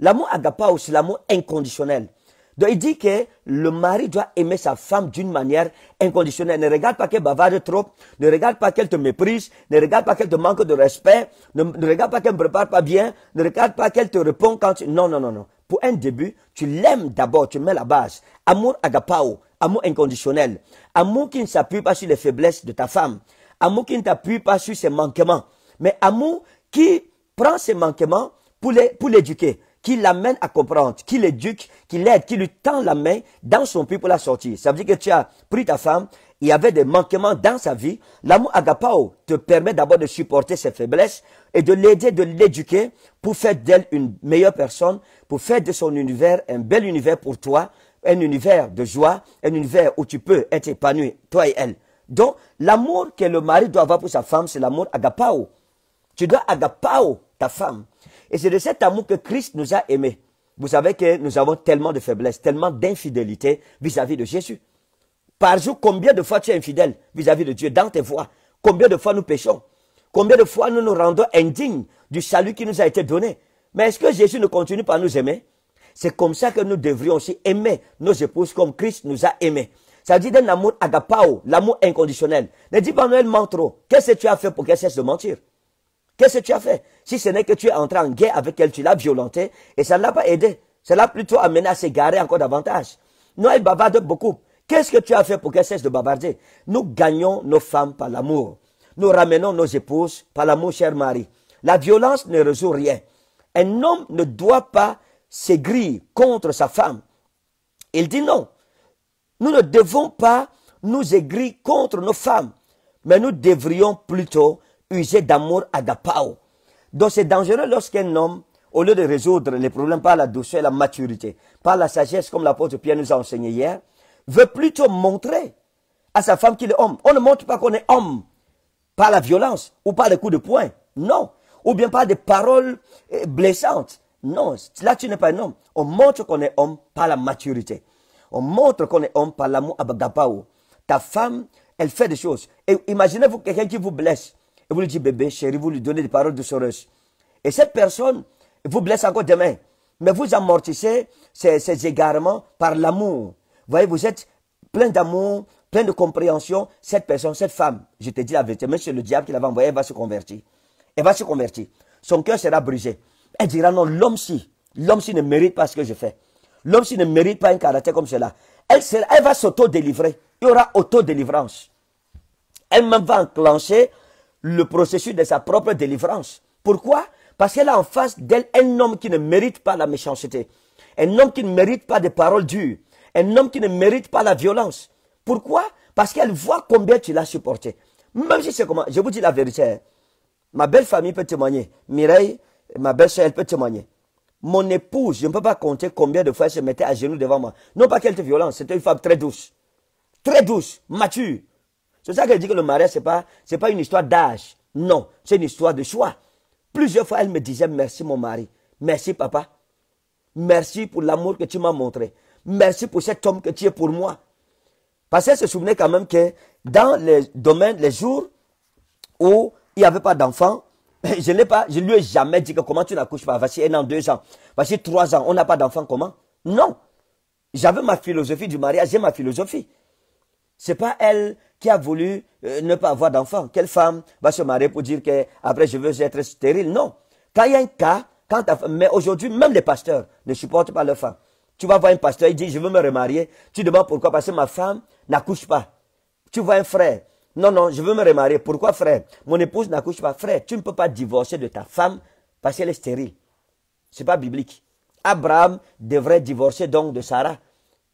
L'amour agapao, c'est l'amour inconditionnel. Donc il dit que le mari doit aimer sa femme d'une manière inconditionnelle. Ne regarde pas qu'elle bavarde trop, ne regarde pas qu'elle te méprise, ne regarde pas qu'elle te manque de respect, ne, regarde pas qu'elle ne prépare pas bien, ne regarde pas qu'elle te répond quand tu... Non, non, non, non. Pour un début, tu l'aimes d'abord, tu mets la base. Amour agapao, amour inconditionnel. Amour qui ne s'appuie pas sur les faiblesses de ta femme. Amour qui ne t'appuie pas sur ses manquements. Mais amour qui prend ses manquements pour l'éduquer qui l'amène à comprendre, qui l'éduque, qui l'aide, qui lui tend la main dans son pays pour la sortir. Ça veut dire que tu as pris ta femme, il y avait des manquements dans sa vie. L'amour agapao te permet d'abord de supporter ses faiblesses et de l'aider, de l'éduquer pour faire d'elle une meilleure personne, pour faire de son univers un bel univers pour toi, un univers de joie, un univers où tu peux être épanoui, toi et elle. Donc, l'amour que le mari doit avoir pour sa femme, c'est l'amour agapao. Tu dois agapao ta femme. Et c'est de cet amour que Christ nous a aimés. Vous savez que nous avons tellement de faiblesses, tellement d'infidélité vis-à-vis de Jésus. Par jour, combien de fois tu es infidèle vis-à-vis de Dieu dans tes voies Combien de fois nous péchons Combien de fois nous nous rendons indignes du salut qui nous a été donné Mais est-ce que Jésus ne continue pas à nous aimer C'est comme ça que nous devrions aussi aimer nos épouses comme Christ nous a aimés. Ça dit d'un amour agapao, l'amour inconditionnel. Ne dis pas non, elle ment trop. Qu'est-ce que tu as fait pour qu'elle cesse de mentir Qu'est-ce que tu as fait Si ce n'est que tu es entré en guerre avec elle, tu l'as violentée et ça ne l'a pas aidé. Ça l'a plutôt amené à s'égarer encore davantage. Nous elle bavarde beaucoup. Qu'est-ce que tu as fait pour qu'elle cesse de bavarder Nous gagnons nos femmes par l'amour. Nous ramenons nos épouses par l'amour, cher mari. La violence ne résout rien. Un homme ne doit pas s'aigrir contre sa femme. Il dit non. Nous ne devons pas nous aigrir contre nos femmes, mais nous devrions plutôt usé d'amour Dapao. Donc c'est dangereux lorsqu'un homme, au lieu de résoudre les problèmes par la douceur et la maturité, par la sagesse comme l'apôtre Pierre nous a enseigné hier, veut plutôt montrer à sa femme qu'il est homme. On ne montre pas qu'on est homme par la violence ou par le coups de poing. Non. Ou bien par des paroles euh, blessantes. Non, là tu n'es pas un homme. On montre qu'on est homme par la maturité. On montre qu'on est homme par l'amour à Gapao. Ta femme, elle fait des choses. Et imaginez-vous quelqu'un qui vous blesse et vous lui dites bébé, chéri, vous lui donnez des paroles doucereuses. Et cette personne vous blesse encore demain. Mais vous amortissez ces, ces égarements par l'amour. Voyez, vous êtes plein d'amour, plein de compréhension. Cette personne, cette femme, je te dis la vérité, même si le diable qui l'avait envoyé, elle va se convertir. Elle va se convertir. Son cœur sera brisé. Elle dira non, l'homme-ci, l'homme-ci ne mérite pas ce que je fais. L'homme-ci ne mérite pas un caractère comme cela. Elle, elle va s'auto-délivrer. Il y aura auto-délivrance. Elle-même va enclencher le processus de sa propre délivrance. Pourquoi Parce qu'elle a en face d'elle un homme qui ne mérite pas la méchanceté, un homme qui ne mérite pas des paroles dures, un homme qui ne mérite pas la violence. Pourquoi Parce qu'elle voit combien tu l'as supporté. Même si c'est comment, je vous dis la vérité, hein. ma belle famille peut témoigner, Mireille, ma belle soeur, elle peut témoigner. Mon épouse, je ne peux pas compter combien de fois elle se mettait à genoux devant moi. Non pas qu'elle était violente, c'était une femme très douce. Très douce, mature. C'est ça qu'elle dit que le mariage, ce n'est pas, pas une histoire d'âge. Non, c'est une histoire de choix. Plusieurs fois, elle me disait merci mon mari, merci papa, merci pour l'amour que tu m'as montré, merci pour cet homme que tu es pour moi. Parce qu'elle se souvenait quand même que dans les domaines, les jours où il n'y avait pas d'enfant, je ne lui ai jamais dit que comment tu n'accouches pas. Voici un an, deux ans, voici trois ans, on n'a pas d'enfant, comment Non. J'avais ma philosophie du mariage, j'ai ma philosophie. Ce n'est pas elle qui a voulu euh, ne pas avoir d'enfant. Quelle femme va se marier pour dire que après je veux être stérile Non. Quand il y a un cas, quand mais aujourd'hui même les pasteurs ne supportent pas leur femme. Tu vas voir un pasteur, il dit je veux me remarier. Tu demandes pourquoi parce que ma femme n'accouche pas. Tu vois un frère, non non je veux me remarier. Pourquoi frère Mon épouse n'accouche pas. Frère, tu ne peux pas divorcer de ta femme parce qu'elle est stérile. Ce n'est pas biblique. Abraham devrait divorcer donc de Sarah.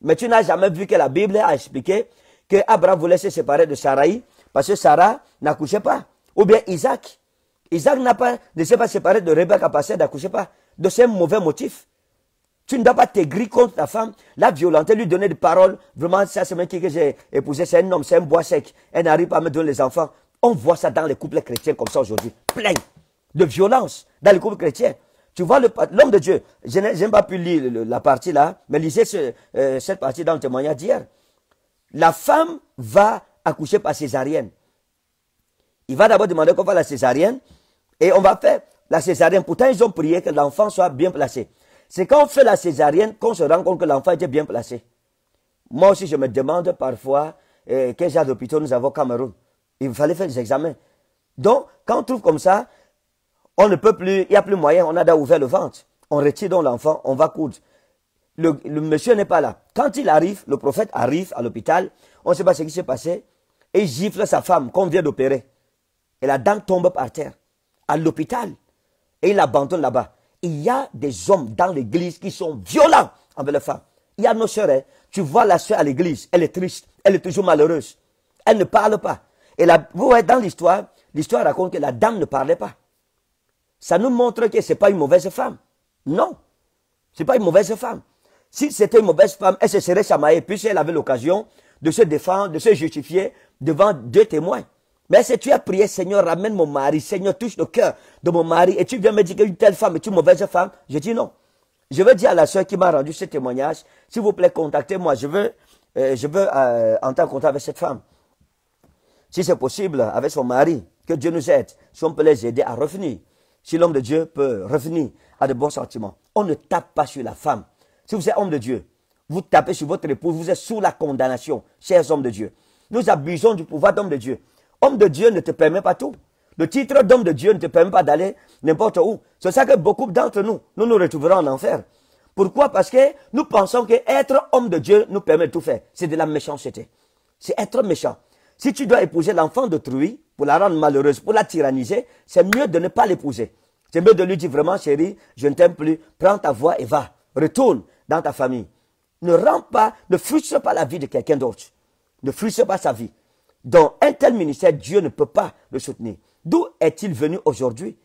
Mais tu n'as jamais vu que la Bible a expliqué que Abraham voulait se séparer de Sarai parce que Sarah n'accouchait pas. Ou bien Isaac. Isaac n'a pas, ne s'est pas séparé de Rebecca parce qu'elle n'accouchait pas. De un mauvais motif. Tu ne dois pas t'aigrir contre la femme, la violenter, lui donner des paroles. Vraiment, ça, c'est même qui que j'ai épousé, c'est un homme, c'est un bois sec. Elle n'arrive pas à me donner les enfants. On voit ça dans les couples chrétiens comme ça aujourd'hui. Plein de violence dans les couples chrétiens. Tu vois, l'homme de Dieu, je n'ai pas pu lire la partie là, mais lisez euh, cette partie dans le témoignage d'hier. La femme va accoucher par césarienne. Il va d'abord demander qu'on fasse la césarienne et on va faire la césarienne. Pourtant, ils ont prié que l'enfant soit bien placé. C'est quand on fait la césarienne qu'on se rend compte que l'enfant était bien placé. Moi aussi, je me demande parfois eh, quel genre d'hôpital nous avons au Cameroun. Il fallait faire des examens. Donc, quand on trouve comme ça, on ne peut plus, il n'y a plus moyen, on a d'abord ouvert le ventre. On retire donc l'enfant, on va coudre le, monsieur n'est pas là. Quand il arrive, le prophète arrive à l'hôpital, on ne sait pas ce qui s'est passé, et il gifle sa femme qu'on vient d'opérer. Et la dame tombe par terre, à l'hôpital, et il l'abandonne là-bas. Il y a des hommes dans l'église qui sont violents envers les femmes. Il y a nos sœurs, hein. tu vois la sœur à l'église, elle est triste, elle est toujours malheureuse, elle ne parle pas. Et vous voyez, dans l'histoire, l'histoire raconte que la dame ne parlait pas. Ça nous montre que ce n'est pas une mauvaise femme. Non, ce n'est pas une mauvaise femme. Si c'était une mauvaise femme, elle se serait chamaillée, puisqu'elle elle avait l'occasion de se défendre, de se justifier devant deux témoins. Mais si tu as prié, Seigneur, ramène mon mari, Seigneur, touche le cœur de mon mari, et tu viens me dire qu'une telle femme est une mauvaise femme, je dis non. Je veux dire à la soeur qui m'a rendu ce témoignage, s'il vous plaît, contactez-moi, je veux, entendre euh, je euh, entrer en contact avec cette femme. Si c'est possible, avec son mari, que Dieu nous aide, si on peut les aider à revenir, si l'homme de Dieu peut revenir à de bons sentiments. On ne tape pas sur la femme. Si vous êtes homme de Dieu, vous tapez sur votre épouse, vous êtes sous la condamnation, chers hommes de Dieu. Nous abusons du pouvoir d'homme de Dieu. Homme de Dieu ne te permet pas tout. Le titre d'homme de Dieu ne te permet pas d'aller n'importe où. C'est ça que beaucoup d'entre nous, nous nous retrouverons en enfer. Pourquoi Parce que nous pensons que être homme de Dieu nous permet de tout faire. C'est de la méchanceté. C'est être méchant. Si tu dois épouser l'enfant d'autrui pour la rendre malheureuse, pour la tyranniser, c'est mieux de ne pas l'épouser. C'est mieux de lui dire vraiment, chérie, je ne t'aime plus, prends ta voix et va. Retourne dans ta famille. Ne rends pas, ne frustre pas la vie de quelqu'un d'autre. Ne frustre pas sa vie. Dans un tel ministère, Dieu ne peut pas le soutenir. D'où est-il venu aujourd'hui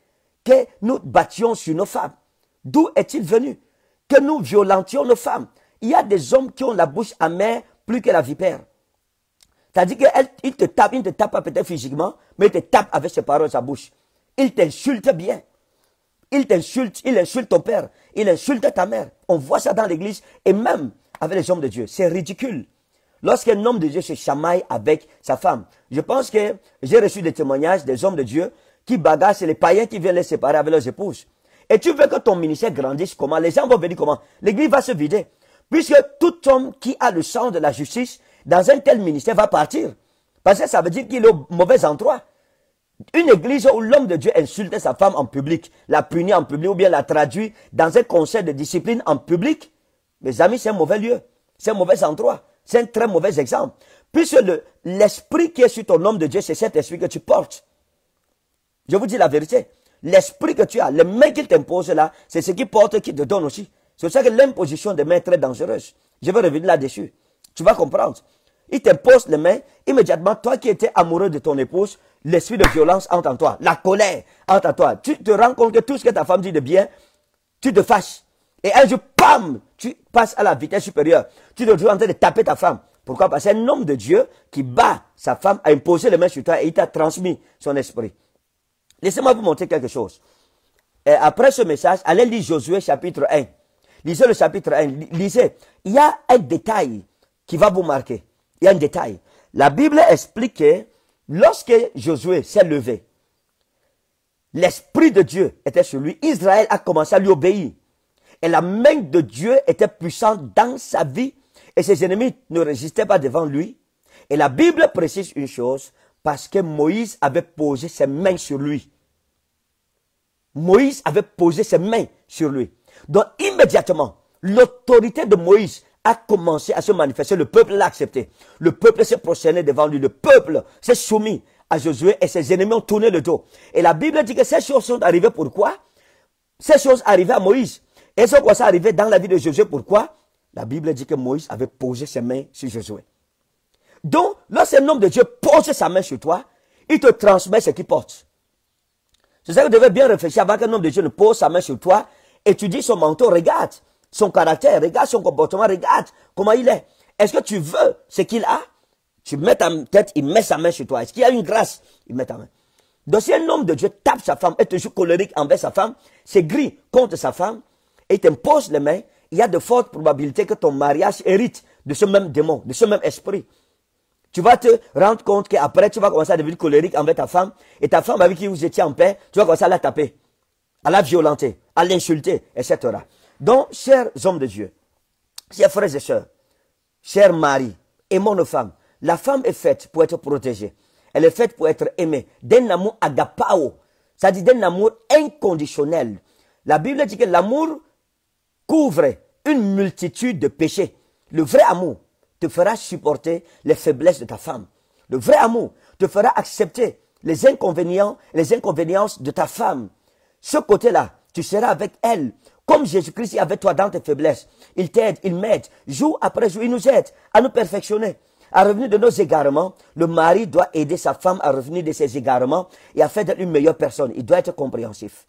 que nous battions sur nos femmes D'où est-il venu que nous violentions nos femmes Il y a des hommes qui ont la bouche amère plus que la vipère. C'est-à-dire qu'ils te il ne te tape pas peut-être physiquement, mais il te tape avec ses paroles, sa bouche. Il t'insulte bien. Il t'insulte, il insulte ton père, il insulte ta mère. On voit ça dans l'église et même avec les hommes de Dieu. C'est ridicule. Lorsqu'un homme de Dieu se chamaille avec sa femme, je pense que j'ai reçu des témoignages des hommes de Dieu qui bagassent les païens qui viennent les séparer avec leurs épouses. Et tu veux que ton ministère grandisse comment Les gens vont venir comment L'église va se vider. Puisque tout homme qui a le sang de la justice dans un tel ministère va partir. Parce que ça veut dire qu'il est au mauvais endroit. Une église où l'homme de Dieu insulte sa femme en public, la punit en public ou bien la traduit dans un conseil de discipline en public, mes amis, c'est un mauvais lieu, c'est un mauvais endroit, c'est un très mauvais exemple. Puisque l'esprit qui est sur ton homme de Dieu, c'est cet esprit que tu portes. Je vous dis la vérité. L'esprit que tu as, les mains qu'il t'impose là, c'est ce qui porte qui te donne aussi. C'est pour ça que l'imposition des mains est très dangereuse. Je vais revenir là-dessus. Tu vas comprendre. Il t'impose les mains, immédiatement, toi qui étais amoureux de ton épouse, l'esprit de violence entre en toi, la colère entre en toi. Tu te rends compte que tout ce que ta femme dit de bien, tu te fâches. Et un jour, pam, tu passes à la vitesse supérieure. Tu te trouves en train de taper ta femme. Pourquoi Parce qu'un homme de Dieu qui bat sa femme a imposé les mains sur toi et il t'a transmis son esprit. Laissez-moi vous montrer quelque chose. après ce message, allez lire Josué chapitre 1. Lisez le chapitre 1. Lisez. Il y a un détail qui va vous marquer. Il y a un détail. La Bible explique que Lorsque Josué s'est levé, l'Esprit de Dieu était sur lui. Israël a commencé à lui obéir. Et la main de Dieu était puissante dans sa vie. Et ses ennemis ne résistaient pas devant lui. Et la Bible précise une chose, parce que Moïse avait posé ses mains sur lui. Moïse avait posé ses mains sur lui. Donc immédiatement, l'autorité de Moïse a commencé à se manifester, le peuple l'a accepté. Le peuple s'est prosterné devant lui, le peuple s'est soumis à Josué et ses ennemis ont tourné le dos. Et la Bible dit que ces choses sont arrivées pourquoi Ces choses arrivées à Moïse. et sont qu'on à dans la vie de Josué. Pourquoi La Bible dit que Moïse avait posé ses mains sur Josué. Donc, lorsqu'un homme de Dieu pose sa main sur toi, il te transmet ce qu'il porte. C'est ça que tu devez bien réfléchir avant qu'un homme de Dieu ne pose sa main sur toi et tu dis son manteau, regarde, son caractère, regarde son comportement, regarde comment il est. Est-ce que tu veux ce qu'il a Tu mets ta tête, il met sa main sur toi. Est-ce qu'il y a une grâce Il met ta main. Donc si un homme de Dieu tape sa femme, est toujours colérique envers sa femme, c'est gris contre sa femme, et t'impose les mains, il y a de fortes probabilités que ton mariage hérite de ce même démon, de ce même esprit. Tu vas te rendre compte qu'après, tu vas commencer à devenir colérique envers ta femme, et ta femme avec qui vous étiez en paix, tu vas commencer à la taper, à la violenter, à l'insulter, etc. Donc, chers hommes de Dieu, chers frères et sœurs, chers maris, aimons nos femmes. La femme est faite pour être protégée. Elle est faite pour être aimée. D'un amour agapao, c'est-à-dire d'un amour inconditionnel. La Bible dit que l'amour couvre une multitude de péchés. Le vrai amour te fera supporter les faiblesses de ta femme. Le vrai amour te fera accepter les inconvénients, les inconvénients de ta femme. Ce côté-là, tu seras avec elle comme Jésus-Christ est avec toi dans tes faiblesses, il t'aide, il m'aide, jour après jour, il nous aide à nous perfectionner. À revenir de nos égarements, le mari doit aider sa femme à revenir de ses égarements et à faire d'elle une meilleure personne. Il doit être compréhensif.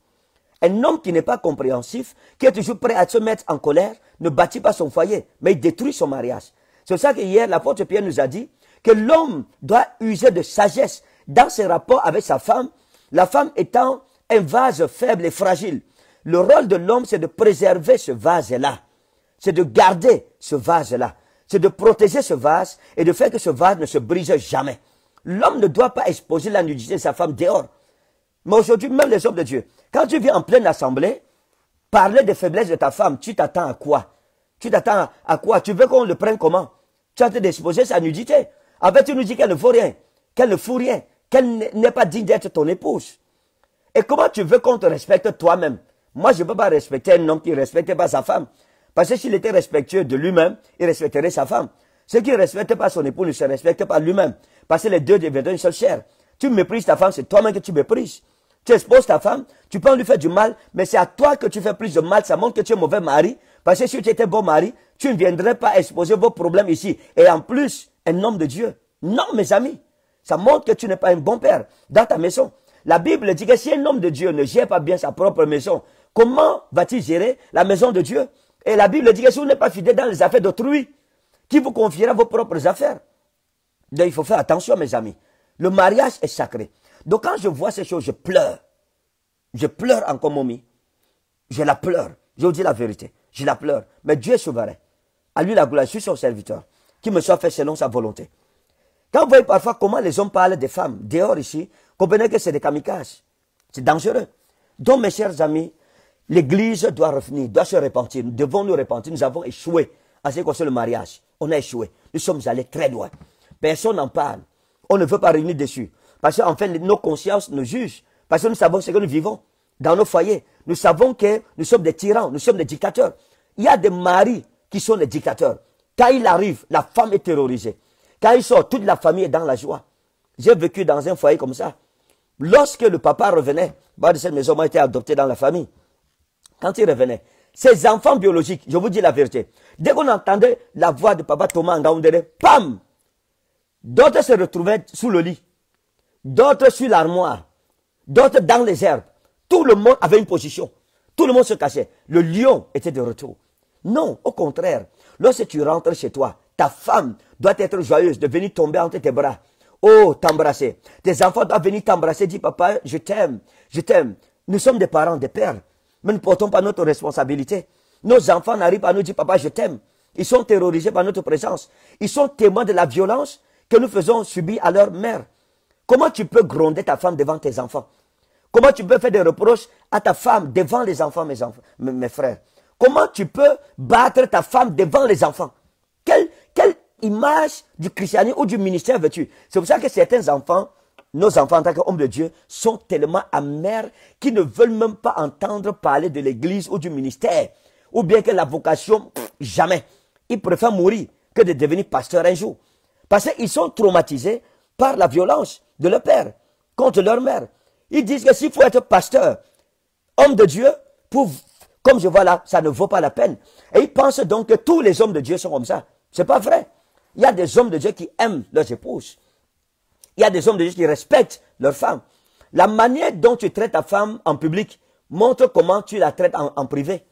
Un homme qui n'est pas compréhensif, qui est toujours prêt à se mettre en colère, ne bâtit pas son foyer, mais il détruit son mariage. C'est ça que hier, l'apôtre Pierre nous a dit que l'homme doit user de sagesse dans ses rapports avec sa femme, la femme étant un vase faible et fragile. Le rôle de l'homme, c'est de préserver ce vase-là. C'est de garder ce vase-là. C'est de protéger ce vase et de faire que ce vase ne se brise jamais. L'homme ne doit pas exposer la nudité de sa femme dehors. Mais aujourd'hui, même les hommes de Dieu, quand tu viens en pleine assemblée, parler des faiblesses de ta femme, tu t'attends à quoi Tu t'attends à quoi Tu veux qu'on le prenne comment Tu as d'exposer sa nudité. fait, tu nous dis qu'elle ne vaut rien, qu'elle ne fout rien, qu'elle n'est pas digne d'être ton épouse. Et comment tu veux qu'on te respecte toi-même moi, je ne peux pas respecter un homme qui ne respectait pas sa femme. Parce que s'il était respectueux de lui-même, il respecterait sa femme. Ceux qui ne respectent pas son époux ne se respectent pas lui-même. Parce que les deux deviendront une seule chair. Tu méprises ta femme, c'est toi-même que tu méprises. Tu exposes ta femme, tu peux lui faire du mal, mais c'est à toi que tu fais plus de mal. Ça montre que tu es mauvais mari. Parce que si tu étais bon mari, tu ne viendrais pas exposer vos problèmes ici. Et en plus, un homme de Dieu. Non, mes amis. Ça montre que tu n'es pas un bon père dans ta maison. La Bible dit que si un homme de Dieu ne gère pas bien sa propre maison, Comment va-t-il gérer la maison de Dieu Et la Bible dit que si vous n'êtes pas fidèle dans les affaires d'autrui, qui vous confiera vos propres affaires Donc il faut faire attention, mes amis. Le mariage est sacré. Donc quand je vois ces choses, je pleure. Je pleure en momie. Je la pleure. Je vous dis la vérité. Je la pleure. Mais Dieu est souverain. À lui la gloire. Je suis son serviteur. Qui me soit fait selon sa volonté. Quand vous voyez parfois comment les hommes parlent des femmes dehors ici, comprenez que c'est des kamikazes. C'est dangereux. Donc mes chers amis, L'Église doit revenir, doit se repentir. Nous devons nous repentir. Nous avons échoué à ce soit le mariage. On a échoué. Nous sommes allés très loin. Personne n'en parle. On ne veut pas réunir dessus. Parce qu'en fait, nos consciences nous jugent. Parce que nous savons ce que nous vivons dans nos foyers. Nous savons que nous sommes des tyrans, nous sommes des dictateurs. Il y a des maris qui sont des dictateurs. Quand il arrive, la femme est terrorisée. Quand il sort, toute la famille est dans la joie. J'ai vécu dans un foyer comme ça. Lorsque le papa revenait, de cette maison m'a été adopté dans la famille. Quand ils revenaient, ces enfants biologiques, je vous dis la vérité, dès qu'on entendait la voix de papa Thomas Ngaoundéré, pam D'autres se retrouvaient sous le lit, d'autres sur l'armoire, d'autres dans les herbes. Tout le monde avait une position. Tout le monde se cachait. Le lion était de retour. Non, au contraire, lorsque tu rentres chez toi, ta femme doit être joyeuse de venir tomber entre tes bras. Oh, t'embrasser. Tes enfants doivent venir t'embrasser, dire papa, je t'aime, je t'aime. Nous sommes des parents, des pères mais ne portons pas notre responsabilité. Nos enfants n'arrivent pas à nous dire, papa, je t'aime. Ils sont terrorisés par notre présence. Ils sont témoins de la violence que nous faisons subir à leur mère. Comment tu peux gronder ta femme devant tes enfants Comment tu peux faire des reproches à ta femme devant les enfants, mes, frères Comment tu peux battre ta femme devant les enfants quelle image du christianisme ou du ministère veux-tu C'est pour ça que certains enfants nos enfants en tant qu'hommes de Dieu sont tellement amers qu'ils ne veulent même pas entendre parler de l'église ou du ministère. Ou bien que la vocation, jamais. Ils préfèrent mourir que de devenir pasteur un jour. Parce qu'ils sont traumatisés par la violence de leur père contre leur mère. Ils disent que s'il faut être pasteur, homme de Dieu, comme je vois là, ça ne vaut pas la peine. Et ils pensent donc que tous les hommes de Dieu sont comme ça. C'est pas vrai. Il y a des hommes de Dieu qui aiment leurs épouses. Il y a des hommes de Dieu qui respectent leur femme. La manière dont tu traites ta femme en public montre comment tu la traites en, en privé.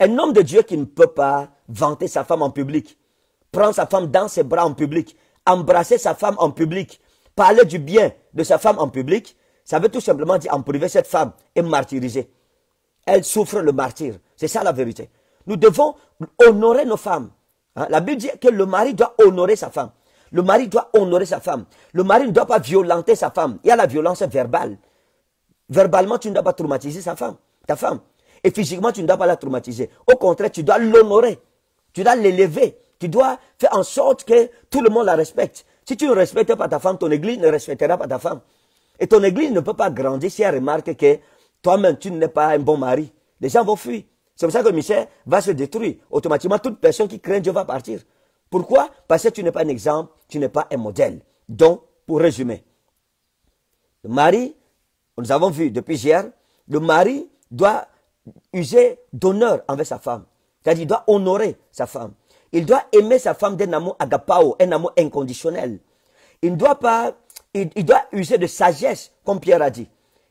Un homme de Dieu qui ne peut pas vanter sa femme en public, prendre sa femme dans ses bras en public, embrasser sa femme en public, parler du bien de sa femme en public, ça veut tout simplement dire en privé, cette femme est martyrisée. Elle souffre le martyr. C'est ça la vérité. Nous devons honorer nos femmes. Hein, la Bible dit que le mari doit honorer sa femme. Le mari doit honorer sa femme. Le mari ne doit pas violenter sa femme. Il y a la violence verbale. Verbalement, tu ne dois pas traumatiser sa femme, ta femme. Et physiquement, tu ne dois pas la traumatiser. Au contraire, tu dois l'honorer. Tu dois l'élever. Tu dois faire en sorte que tout le monde la respecte. Si tu ne respectes pas ta femme, ton église ne respectera pas ta femme. Et ton église ne peut pas grandir si elle remarque que toi-même, tu n'es pas un bon mari. Les gens vont fuir. C'est pour ça que Michel va se détruire. Automatiquement, toute personne qui craint Dieu va partir. Pourquoi Parce que tu n'es pas un exemple, tu n'es pas un modèle. Donc, pour résumer, le mari, nous avons vu depuis hier, le mari doit user d'honneur envers sa femme. C'est-à-dire, il doit honorer sa femme. Il doit aimer sa femme d'un amour agapao, un amour inconditionnel. Il ne doit pas, il, il, doit user de sagesse, comme Pierre a dit.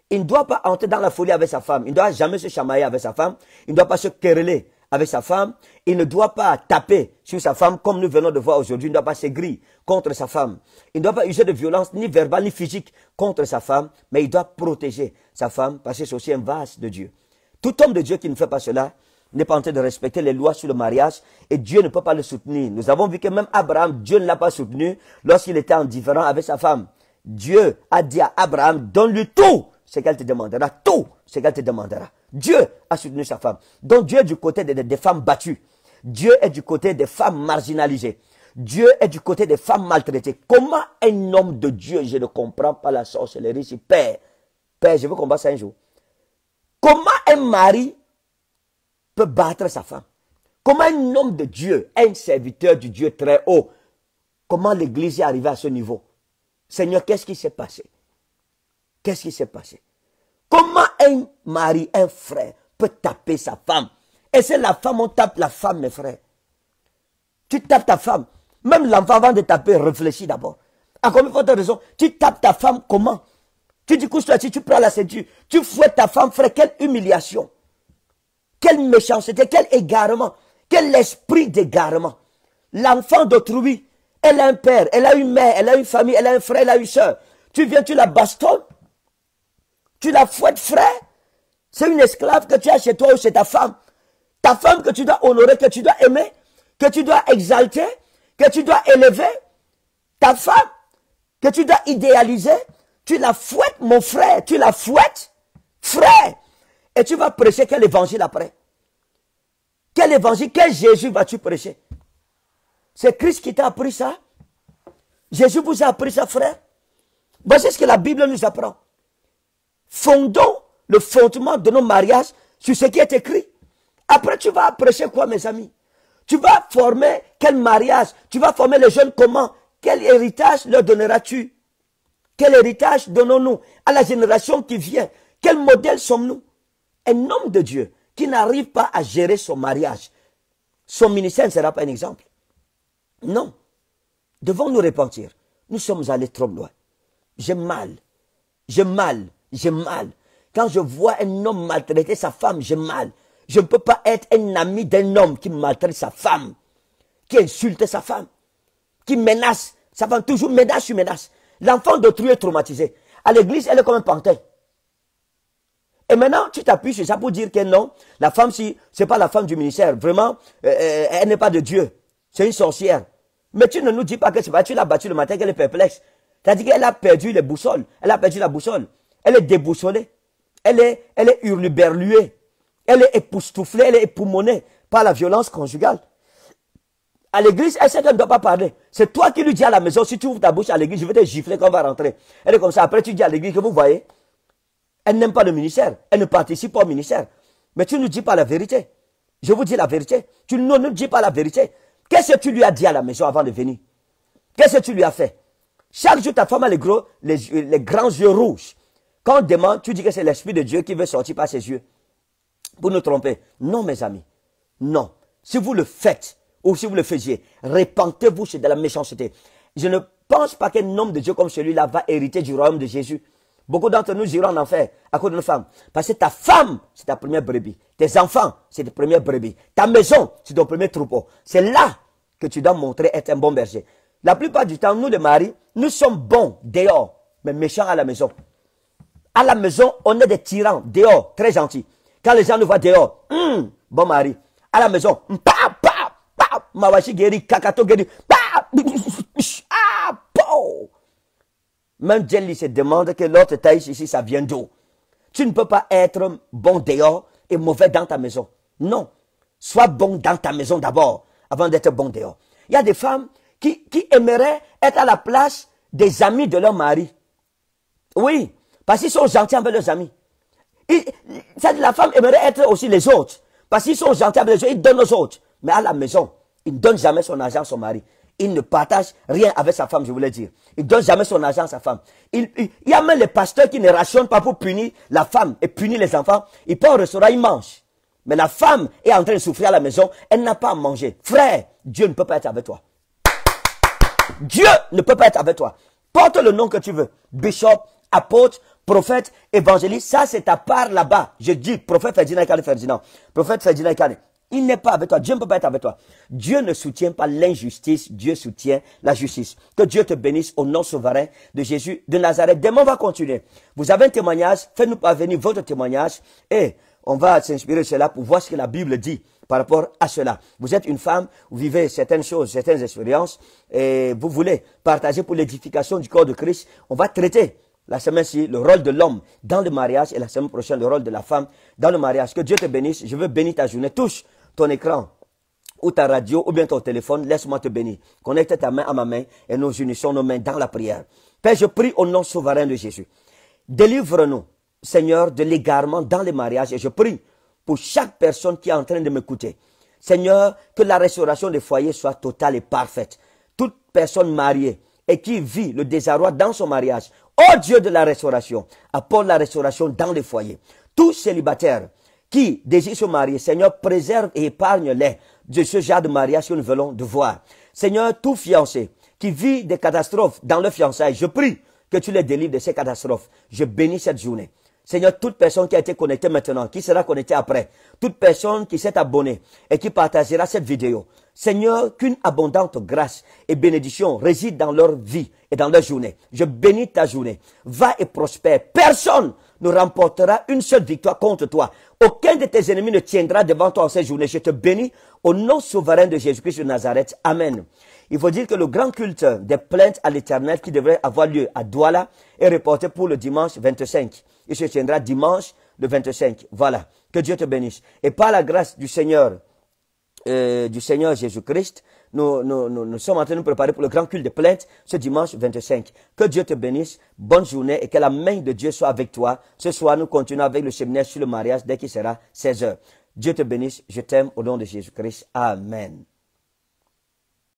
Il ne doit pas entrer dans la folie avec sa femme. Il ne doit jamais se chamailler avec sa femme. Il ne doit pas se quereller avec sa femme, il ne doit pas taper sur sa femme comme nous venons de voir aujourd'hui, il ne doit pas s'aigrir contre sa femme. Il ne doit pas user de violence ni verbale ni physique contre sa femme, mais il doit protéger sa femme parce que c'est aussi un vase de Dieu. Tout homme de Dieu qui ne fait pas cela n'est pas en train de respecter les lois sur le mariage et Dieu ne peut pas le soutenir. Nous avons vu que même Abraham, Dieu ne l'a pas soutenu lorsqu'il était en différent avec sa femme. Dieu a dit à Abraham, donne-lui tout ce qu'elle te demandera, tout ce qu'elle te demandera. Dieu a soutenu sa femme. Donc Dieu est du côté des, femmes battues. Dieu est du côté des femmes marginalisées. Dieu est du côté des femmes maltraitées. Comment un homme de Dieu, je ne comprends pas la sorcellerie, si père, père, je veux combattre ça un jour. Comment un mari peut battre sa femme Comment un homme de Dieu, un serviteur du Dieu très haut, comment l'Église est arrivée à ce niveau Seigneur, qu'est-ce qui s'est passé Qu'est-ce qui s'est passé Comment un mari, un frère peut taper sa femme Et c'est la femme, on tape la femme, mes frères. Tu tapes ta femme. Même l'enfant, avant de taper, réfléchis d'abord. À combien de raison Tu tapes ta femme comment Tu dis couche-toi si tu prends la ceinture. Tu fouettes ta femme, frère. Quelle humiliation. Quelle méchanceté. Quel égarement. Quel esprit d'égarement. L'enfant d'autrui, elle a un père, elle a une mère, elle a une famille, elle a un frère, elle a une soeur. Tu viens, tu la bastonnes tu la fouettes frère. C'est une esclave que tu as chez toi ou chez ta femme. Ta femme que tu dois honorer, que tu dois aimer, que tu dois exalter, que tu dois élever. Ta femme que tu dois idéaliser, tu la fouettes, mon frère, tu la fouettes, frère. Et tu vas prêcher quel évangile après Quel évangile, quel Jésus vas-tu prêcher C'est Christ qui t'a appris ça Jésus vous a appris ça, frère Voici C'est ce que la Bible nous apprend. Fondons le fondement de nos mariages sur ce qui est écrit. Après, tu vas prêcher quoi, mes amis Tu vas former quel mariage Tu vas former les jeunes comment Quel héritage leur donneras-tu Quel héritage donnons-nous à la génération qui vient Quel modèle sommes-nous Un homme de Dieu qui n'arrive pas à gérer son mariage, son ministère ne sera pas un exemple. Non. Devons nous repentir. Nous sommes allés trop loin. J'ai mal. J'ai mal j'ai mal. Quand je vois un homme maltraiter sa femme, j'ai mal. Je ne peux pas être un ami d'un homme qui maltraite sa femme, qui insulte sa femme, qui menace. Sa femme toujours menace sur menace. L'enfant d'autrui est traumatisé. À l'église, elle est comme un pantin. Et maintenant, tu t'appuies sur ça pour dire que non, la femme, si, c'est pas la femme du ministère. Vraiment, euh, euh, elle n'est pas de Dieu. C'est une sorcière. Mais tu ne nous dis pas que c'est pas, tu l'as battue le matin, qu'elle est perplexe. tu as dit qu'elle a perdu les boussoles. Elle a perdu la boussole elle est déboussolée, elle est, elle est hurluberluée, elle est époustouflée, elle est époumonée par la violence conjugale. À l'église, elle sait qu'elle ne doit pas parler. C'est toi qui lui dis à la maison, si tu ouvres ta bouche à l'église, je vais te gifler quand on va rentrer. Elle est comme ça. Après, tu dis à l'église que vous voyez, elle n'aime pas le ministère. Elle ne participe pas au ministère. Mais tu ne dis pas la vérité. Je vous dis la vérité. Tu ne nous dis pas la vérité. Qu'est-ce que tu lui as dit à la maison avant de venir Qu'est-ce que tu lui as fait Chaque jour, ta femme a les, gros, les grands yeux rouges. Quand on demande, tu dis que c'est l'Esprit de Dieu qui veut sortir par ses yeux pour nous tromper. Non, mes amis. Non. Si vous le faites ou si vous le faisiez, répentez-vous de la méchanceté. Je ne pense pas qu'un homme de Dieu comme celui-là va hériter du royaume de Jésus. Beaucoup d'entre nous iront en enfer à cause de nos femmes. Parce que ta femme, c'est ta première brebis. Tes enfants, c'est ta première brebis. Ta maison, c'est ton premier troupeau. C'est là que tu dois montrer être un bon berger. La plupart du temps, nous les maris, nous sommes bons dehors, mais méchants à la maison. À la maison, on est des tyrans, dehors, très gentils. Quand les gens nous voient dehors, hum, bon mari. À la maison, hum, pa, pa, pa, mawashi guéri, kakato guéri, pa, ah, Même Jelly se demande que l'autre taille, ici, ça vient d'où. Tu ne peux pas être bon dehors et mauvais dans ta maison. Non. Sois bon dans ta maison d'abord, avant d'être bon dehors. Il y a des femmes qui, qui aimeraient être à la place des amis de leur mari. Oui, parce qu'ils sont gentils avec leurs amis. cest la femme aimerait être aussi les autres. Parce qu'ils sont gentils avec les autres, ils donnent aux autres. Mais à la maison, ils ne donnent jamais son argent à son mari. Ils ne partagent rien avec sa femme, je voulais dire. Ils ne donne jamais son argent à sa femme. Il, y a même les pasteurs qui ne rationnent pas pour punir la femme et punir les enfants. Ils peuvent au restaurant, ils mangent. Mais la femme est en train de souffrir à la maison. Elle n'a pas à manger. Frère, Dieu ne peut pas être avec toi. Dieu ne peut pas être avec toi. Porte le nom que tu veux. Bishop, apôtre, prophète, évangéliste, ça c'est ta part là-bas. Je dis, prophète Ferdinand Ferdinand. Prophète Ferdinand il n'est pas avec toi. Dieu ne peut pas être avec toi. Dieu ne soutient pas l'injustice, Dieu soutient la justice. Que Dieu te bénisse au nom souverain de Jésus de Nazareth. Demain, on va continuer. Vous avez un témoignage, faites-nous parvenir votre témoignage et on va s'inspirer de cela pour voir ce que la Bible dit par rapport à cela. Vous êtes une femme, vous vivez certaines choses, certaines expériences et vous voulez partager pour l'édification du corps de Christ. On va traiter la semaine-ci, le rôle de l'homme dans le mariage et la semaine prochaine, le rôle de la femme dans le mariage. Que Dieu te bénisse. Je veux bénir ta journée. Touche ton écran ou ta radio ou bien ton téléphone. Laisse-moi te bénir. Connecte ta main à ma main et nous unissons nos mains dans la prière. Père, je prie au nom souverain de Jésus. Délivre-nous, Seigneur, de l'égarement dans le mariage et je prie pour chaque personne qui est en train de m'écouter. Seigneur, que la restauration des foyers soit totale et parfaite. Toute personne mariée et qui vit le désarroi dans son mariage. Ô Dieu de la restauration, apporte la restauration dans les foyers. Tout célibataire qui désirent se marier, Seigneur, préserve et épargne-les de ce genre de mariage que nous venons de voir. Seigneur, tout fiancé qui vit des catastrophes dans le fiançailles, je prie que tu les délivres de ces catastrophes. Je bénis cette journée. Seigneur, toute personne qui a été connectée maintenant, qui sera connectée après, toute personne qui s'est abonnée et qui partagera cette vidéo, Seigneur, qu'une abondante grâce et bénédiction réside dans leur vie et dans leur journée. Je bénis ta journée. Va et prospère. Personne ne remportera une seule victoire contre toi. Aucun de tes ennemis ne tiendra devant toi en cette journée. Je te bénis au nom souverain de Jésus-Christ de Nazareth. Amen. Il faut dire que le grand culte des plaintes à l'éternel qui devrait avoir lieu à Douala est reporté pour le dimanche 25. Il se tiendra dimanche le 25. Voilà. Que Dieu te bénisse. Et par la grâce du Seigneur, euh, du Seigneur Jésus-Christ, nous, sommes en train de nous préparer pour le grand culte de plainte ce dimanche 25. Que Dieu te bénisse, bonne journée et que la main de Dieu soit avec toi. Ce soir, nous continuons avec le séminaire sur le mariage dès qu'il sera 16 heures. Dieu te bénisse, je t'aime au nom de Jésus-Christ. Amen.